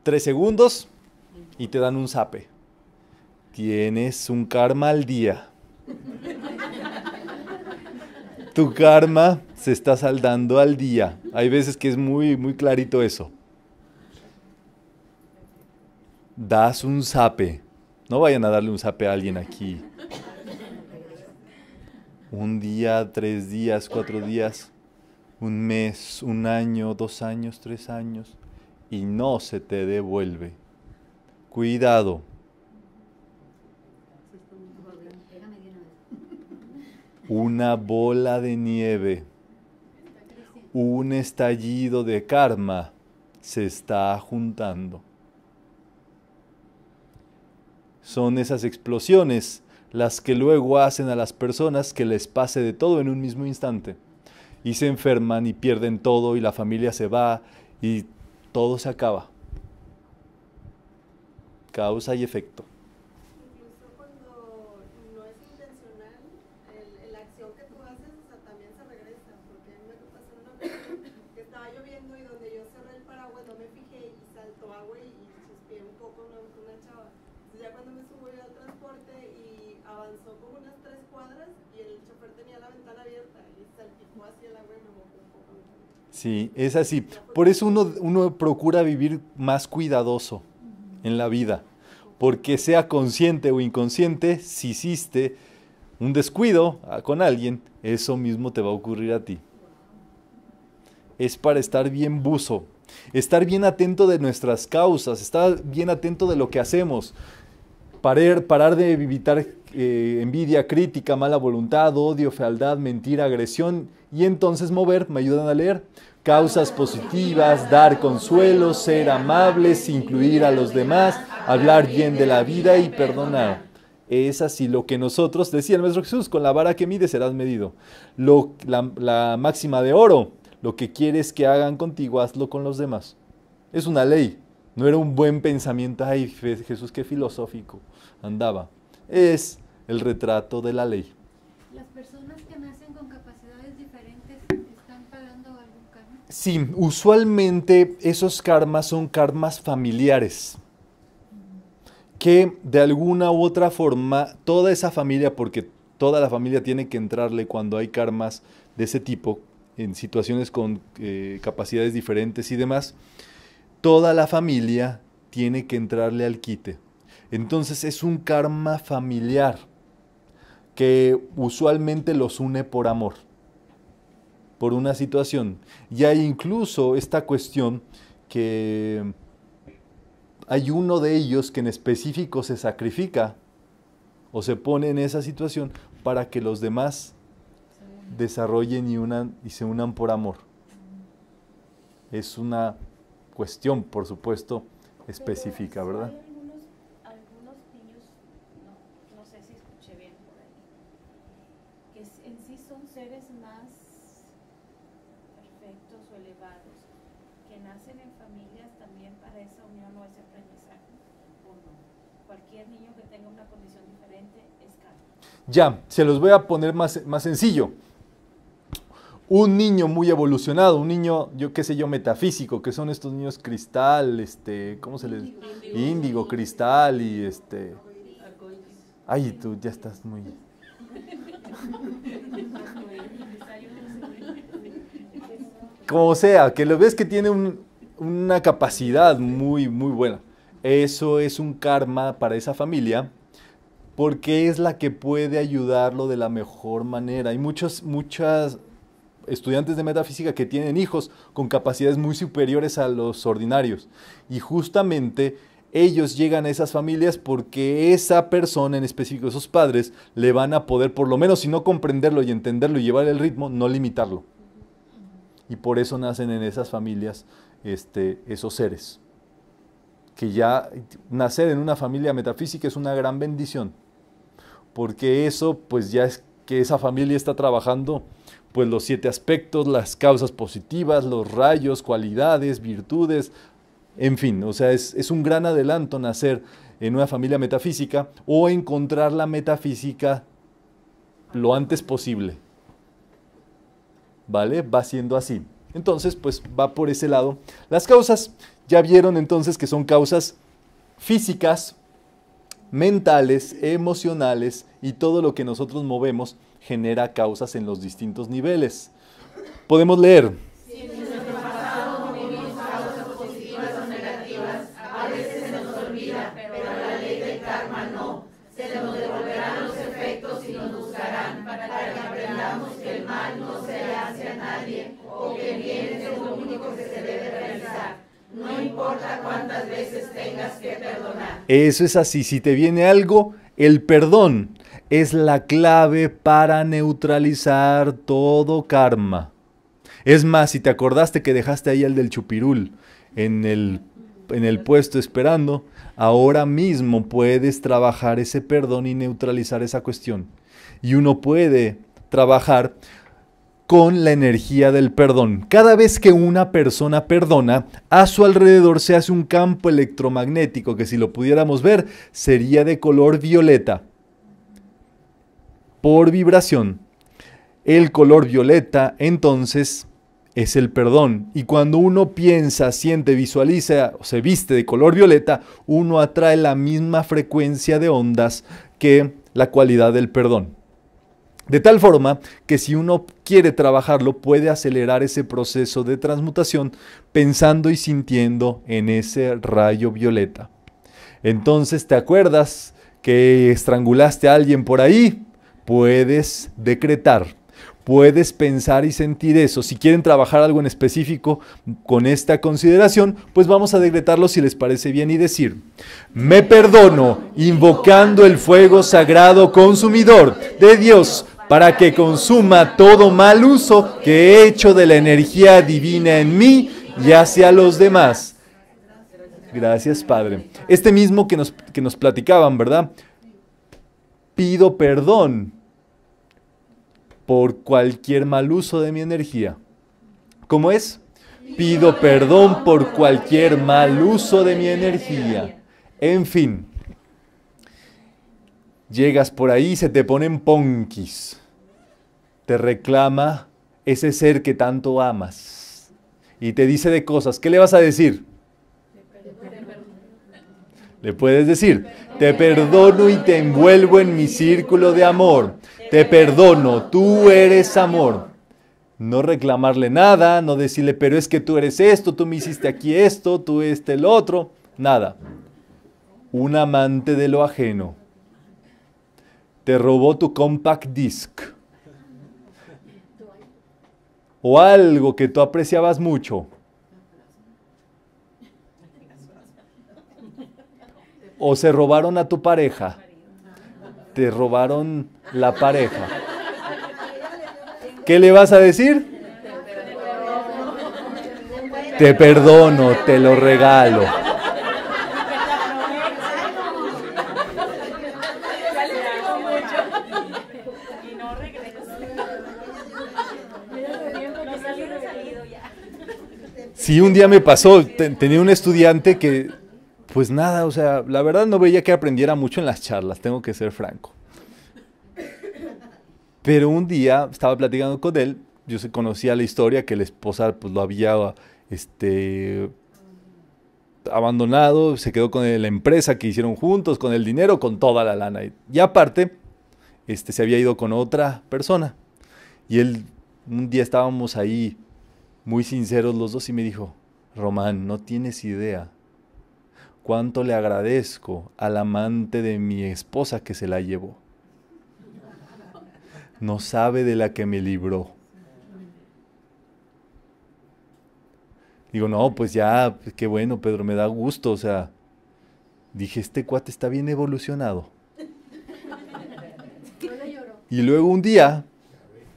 tres segundos y te dan un zape. Tienes un karma al día. tu karma se está saldando al día. Hay veces que es muy, muy clarito eso das un sape. No vayan a darle un sape a alguien aquí. Un día, tres días, cuatro días, un mes, un año, dos años, tres años, y no se te devuelve. Cuidado. Una bola de nieve, un estallido de karma se está juntando. Son esas explosiones las que luego hacen a las personas que les pase de todo en un mismo instante. Y se enferman y pierden todo y la familia se va y todo se acaba. Causa y efecto. Sí, es así. Por eso uno, procura vivir más cuidadoso en la vida, porque sea consciente o inconsciente, si hiciste un descuido ah, con alguien, eso mismo te va a ocurrir a ti. Es para estar bien buzo, estar bien atento de nuestras causas, estar bien atento de lo que hacemos parar de evitar eh, envidia, crítica, mala voluntad, odio, fealdad, mentira, agresión y entonces mover, me ayudan a leer. Causas positivas, dar consuelo, ser amables, incluir a los demás, hablar bien de la vida y perdonar. Es así lo que nosotros, decía el Maestro Jesús, con la vara que mide serás medido. la, la máxima de oro, lo que quieres que hagan contigo, hazlo con los demás. Es una ley, no era un buen pensamiento. Ay, Jesús, qué filosófico andaba. Es el retrato de la ley. ¿Las personas que nacen con capacidades diferentes están pagando algún karma? Sí, usualmente esos karmas son karmas familiares que de alguna u otra forma toda esa familia, porque toda la familia tiene que entrarle cuando hay karmas de ese tipo, en situaciones con eh, capacidades diferentes y demás, toda la familia tiene que entrarle al quite. Entonces es un karma familiar que usualmente los une por amor, por una situación. Y hay incluso esta cuestión que hay uno de ellos que en específico se sacrifica o se pone en esa situación para que los demás desarrollen y, se unan por amor. Es una cuestión, por supuesto, específica, ¿verdad? Ya, se los voy a poner más, más sencillo. Un niño muy evolucionado, un niño, yo qué sé yo, metafísico, que son estos niños cristal, este, ¿cómo se les? Índigo, cristal y este... Ay, tú ya estás muy... Como sea, que lo ves que tiene una capacidad muy, muy buena. Eso es un karma para esa familia porque es la que puede ayudarlo de la mejor manera. Hay muchos, muchas estudiantes de metafísica que tienen hijos con capacidades muy superiores a los ordinarios. Y justamente ellos llegan a esas familias porque esa persona en específico, esos padres, le van a poder, por lo menos si no comprenderlo y entenderlo y llevar el ritmo, no limitarlo. Y por eso nacen en esas familias este, esos seres. Que ya nacer en una familia metafísica es una gran bendición porque eso pues ya es que esa familia está trabajando pues los siete aspectos, las causas positivas, los rayos, cualidades, virtudes, en fin, o sea, es, es un gran adelanto nacer en una familia metafísica o encontrar la metafísica lo antes posible. ¿Vale? Va siendo así. Entonces, pues va por ese lado. Las causas, ya vieron entonces que son causas físicas mentales, emocionales y todo lo que nosotros movemos genera causas en los distintos niveles. Podemos leer Eso es así. Si te viene algo, el perdón es la clave para neutralizar todo karma. Es más, si te acordaste que dejaste ahí el del chupirul en el, en el puesto esperando, ahora mismo puedes trabajar ese perdón y neutralizar esa cuestión. Y uno puede trabajar con la energía del perdón. Cada vez que una persona perdona, a su alrededor se hace un campo electromagnético que si lo pudiéramos ver sería de color violeta. Por vibración. El color violeta entonces es el perdón. Y cuando uno piensa, siente, visualiza o se viste de color violeta, uno atrae la misma frecuencia de ondas que la cualidad del perdón. De tal forma que si uno quiere trabajarlo, puede acelerar ese proceso de transmutación pensando y sintiendo en ese rayo violeta. Entonces, ¿te acuerdas que estrangulaste a alguien por ahí? Puedes decretar. Puedes pensar y sentir eso. Si quieren trabajar algo en específico con esta consideración, pues vamos a decretarlo si les parece bien y decir, me perdono invocando el fuego sagrado consumidor de Dios para que consuma todo mal uso que he hecho de la energía divina en mí y hacia los demás. Gracias, Padre. Este mismo que nos, platicaban, ¿verdad? Pido perdón por cualquier mal uso de mi energía. ¿Cómo es? Pido perdón por cualquier mal uso de mi energía. En fin, llegas por ahí y se te ponen ponquis te reclama ese ser que tanto amas y te dice de cosas, ¿qué le vas a decir? Le puedes decir, te perdono y te envuelvo en mi círculo de amor. Te perdono, tú eres amor. No reclamarle nada, no decirle, pero es que tú eres esto, tú me hiciste aquí esto, tú este el otro, nada. Un amante de lo ajeno. Te robó tu compact disc o algo que tú apreciabas mucho. O se robaron a tu pareja. Te robaron la pareja. ¿Qué le vas a decir? Te perdono, te lo regalo. Y un día me pasó, tenía un estudiante que, pues nada, o sea, la verdad no veía que aprendiera mucho en las charlas, tengo que ser franco. Pero un día estaba platicando con él, yo se conocía la historia que la esposa pues, lo había este, abandonado, se quedó con la empresa que hicieron juntos, con el dinero, con toda la lana. Y aparte, este, se había ido con otra persona. Y él, un día estábamos ahí muy sinceros los dos y me dijo, Román, no tienes idea cuánto le agradezco al amante de mi esposa que se la llevó. No sabe de la que me libró. Digo, no, pues ya, pues qué bueno, Pedro, me da gusto. O sea, dije, este cuate está bien evolucionado. Y luego un día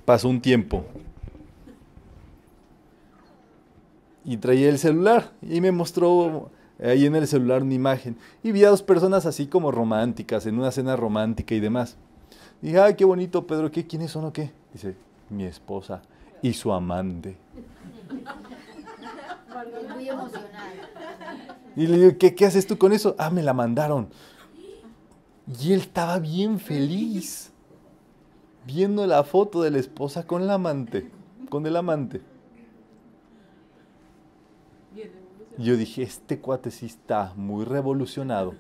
pasó un tiempo y traía el celular y me mostró eh, ahí en el celular una imagen y vi a dos personas así como románticas, en una cena romántica y demás. dije, ay, qué bonito, Pedro, ¿qué? ¿Quiénes son o qué? Dice, mi esposa y su amante. Y le digo, ¿Qué, ¿qué haces tú con eso? Ah, me la mandaron. Y él estaba bien feliz viendo la foto de la esposa con el amante, con el amante. Yo dije, este cuate sí está muy revolucionado.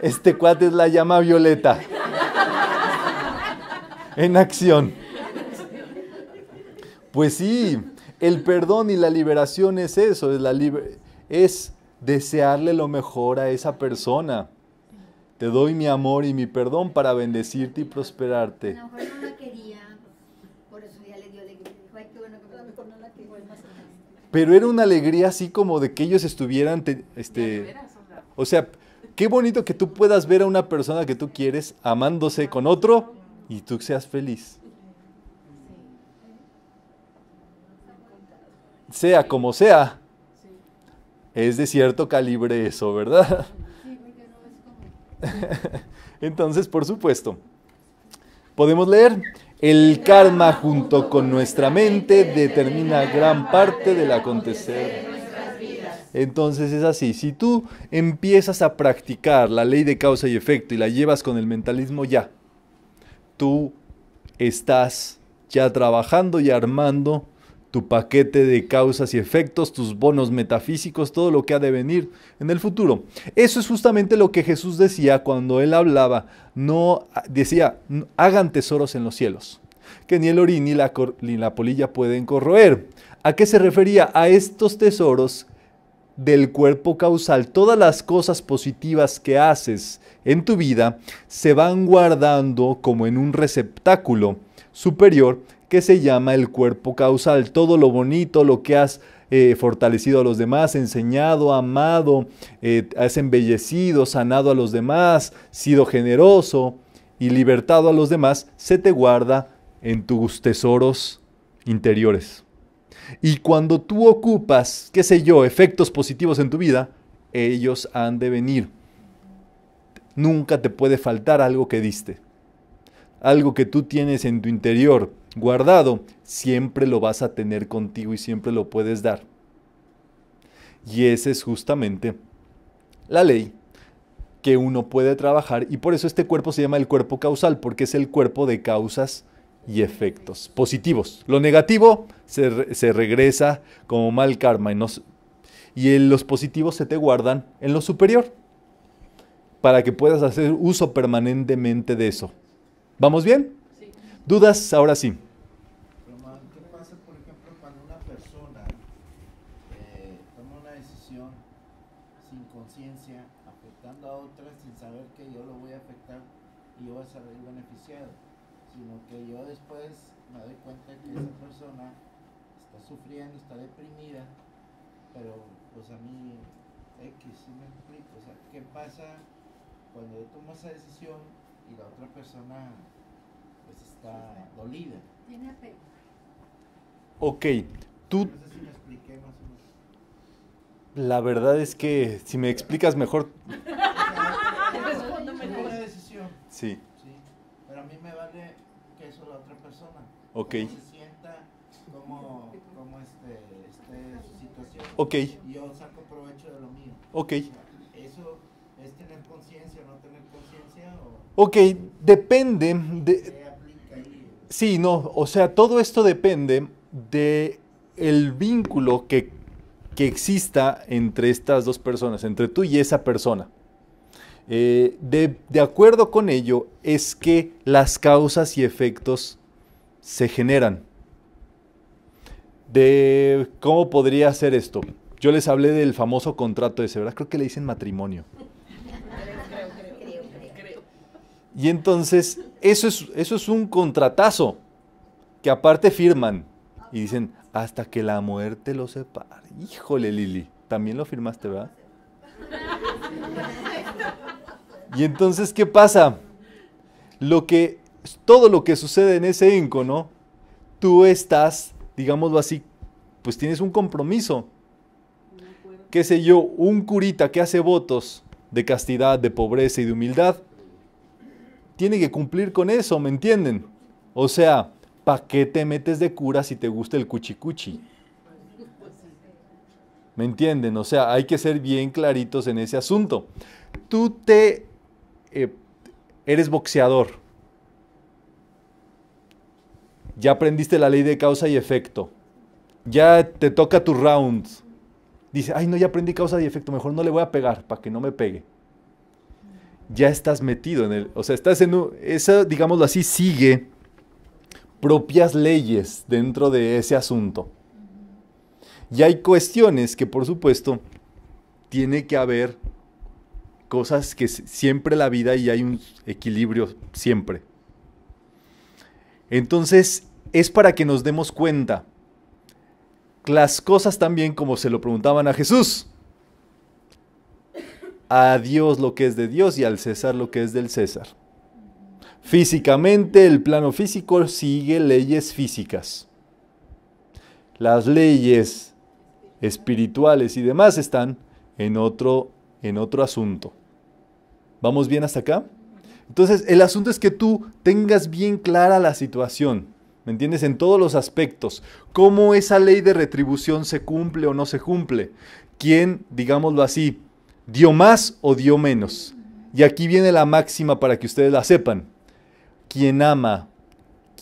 Este cuate es la llama violeta. En acción. Pues sí, el perdón y la liberación es eso, es, desearle lo mejor a esa persona. Te doy mi amor y mi perdón para bendecirte y prosperarte. A pero era una alegría así como de que ellos estuvieran, este, o sea, qué bonito que tú puedas ver a una persona que tú quieres amándose con otro y tú seas feliz. Sea como sea, es de cierto calibre eso, ¿verdad? Entonces, por supuesto, podemos leer. El karma junto con nuestra mente determina gran parte del acontecer. Entonces es así, si tú empiezas a practicar la ley de causa y efecto y la llevas con el mentalismo ya, tú estás ya trabajando y armando paquete de causas y efectos, tus bonos metafísicos, todo lo que ha de venir en el futuro. Eso es justamente lo que Jesús decía cuando él hablaba, no decía, hagan tesoros en los cielos, que ni el orín ni la, ni la polilla pueden corroer. ¿A qué se refería? A estos tesoros del cuerpo causal, todas las cosas positivas que haces en tu vida se van guardando como en un receptáculo superior que se llama el cuerpo causal. Todo lo bonito, lo que has eh, fortalecido a los demás, enseñado, amado, eh, has embellecido, sanado a los demás, sido generoso y libertado a los demás, se te guarda en tus tesoros interiores. Y cuando tú ocupas, qué sé yo, efectos positivos en tu vida, ellos han de venir. Nunca te puede faltar algo que diste, algo que tú tienes en tu interior, guardado, siempre lo vas a tener contigo y siempre lo puedes dar. Y esa es justamente la ley que uno puede trabajar y por eso este cuerpo se llama el cuerpo causal, porque es el cuerpo de causas y efectos positivos. Lo negativo se, regresa como mal karma y, y los positivos se te guardan en lo superior para que puedas hacer uso permanentemente de eso. ¿Vamos bien? Dudas, ahora sí. ¿Qué pasa, por ejemplo, cuando una persona eh, toma una decisión sin conciencia, afectando a otra sin saber que yo lo voy a afectar y yo voy a salir beneficiado? Sino que yo después me doy cuenta que esa persona está sufriendo, está deprimida, pero pues a mí X, si me explico, ¿qué pasa cuando yo tomo esa decisión y la otra persona pues está dolida. Tiene apego. Ok, tú... No sé si me expliqué más o menos. La verdad es que si me explicas mejor... es una decisión. Sí. sí. Pero a mí me vale que eso la otra persona. Ok. se sienta, como esté, este, su situación. Ok. yo saco provecho de lo mío. Ok. Eso es tener conciencia, no tener conciencia. O... Ok, depende. De, Sí, no, o sea, todo esto depende del vínculo que, exista entre estas dos personas, entre tú y esa persona. Eh, de, de acuerdo con ello, es que las causas y efectos se generan. De cómo podría ser esto. Yo les hablé del famoso contrato de ese, ¿verdad? Creo que le dicen matrimonio. Y entonces, eso es, eso es un contratazo que aparte firman y dicen, hasta que la muerte lo separe. Híjole, Lili, también lo firmaste, ¿verdad? Y entonces, ¿qué pasa? Lo que, todo lo que sucede en ese no tú estás, digámoslo así, pues tienes un compromiso. Qué sé yo, un curita que hace votos de castidad, de pobreza y de humildad, tiene que cumplir con eso, ¿me entienden? O sea, ¿para qué te metes de cura si te gusta el cuchicuchi? ¿Me entienden? O sea, hay que ser bien claritos en ese asunto. Tú te... Eh, eres boxeador. Ya aprendiste la ley de causa y efecto. Ya te toca tu round. Dice, ay no, ya aprendí causa y efecto, mejor no le voy a pegar para que no me pegue ya estás metido en él. O sea, estás en un, esa, digámoslo así, sigue propias leyes dentro de ese asunto. Y hay cuestiones que, por supuesto, tiene que haber cosas que siempre la vida y hay un equilibrio siempre. Entonces, es para que nos demos cuenta las cosas también como se lo preguntaban a Jesús a Dios lo que es de Dios y al César lo que es del César. Físicamente, el plano físico sigue leyes físicas. Las leyes espirituales y demás están en otro, en otro asunto. ¿Vamos bien hasta acá? Entonces, el asunto es que tú tengas bien clara la situación, ¿me entiendes? En todos los aspectos. ¿Cómo esa ley de retribución se cumple o no se cumple? ¿Quién, digámoslo así, dio más o dio menos. Y aquí viene la máxima para que ustedes la sepan. Quien ama,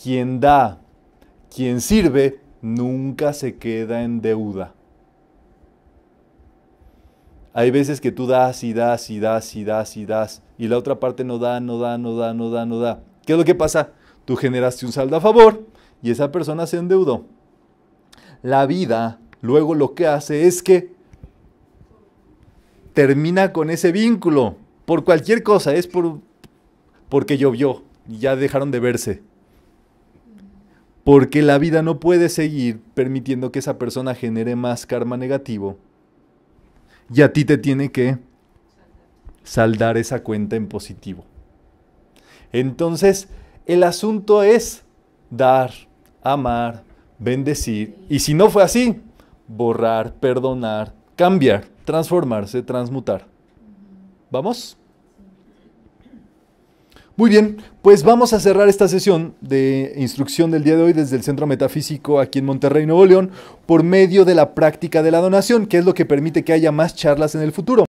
quien da, quien sirve, nunca se queda en deuda. Hay veces que tú das y das y das y das y das y la otra parte no da, no da, no da, no da, no da. ¿Qué es lo que pasa? Tú generaste un saldo a favor y esa persona se endeudó. La vida luego lo que hace es que termina con ese vínculo. Por cualquier cosa, es por, porque llovió y ya dejaron de verse. Porque la vida no puede seguir permitiendo que esa persona genere más karma negativo. Y a ti te tiene que saldar esa cuenta en positivo. Entonces, el asunto es dar, amar, bendecir. Y si no fue así, borrar, perdonar, cambiar transformarse, transmutar. ¿Vamos? Muy bien, pues vamos a cerrar esta sesión de instrucción del día de hoy desde el Centro Metafísico aquí en Monterrey, Nuevo León, por medio de la práctica de la donación, que es lo que permite que haya más charlas en el futuro.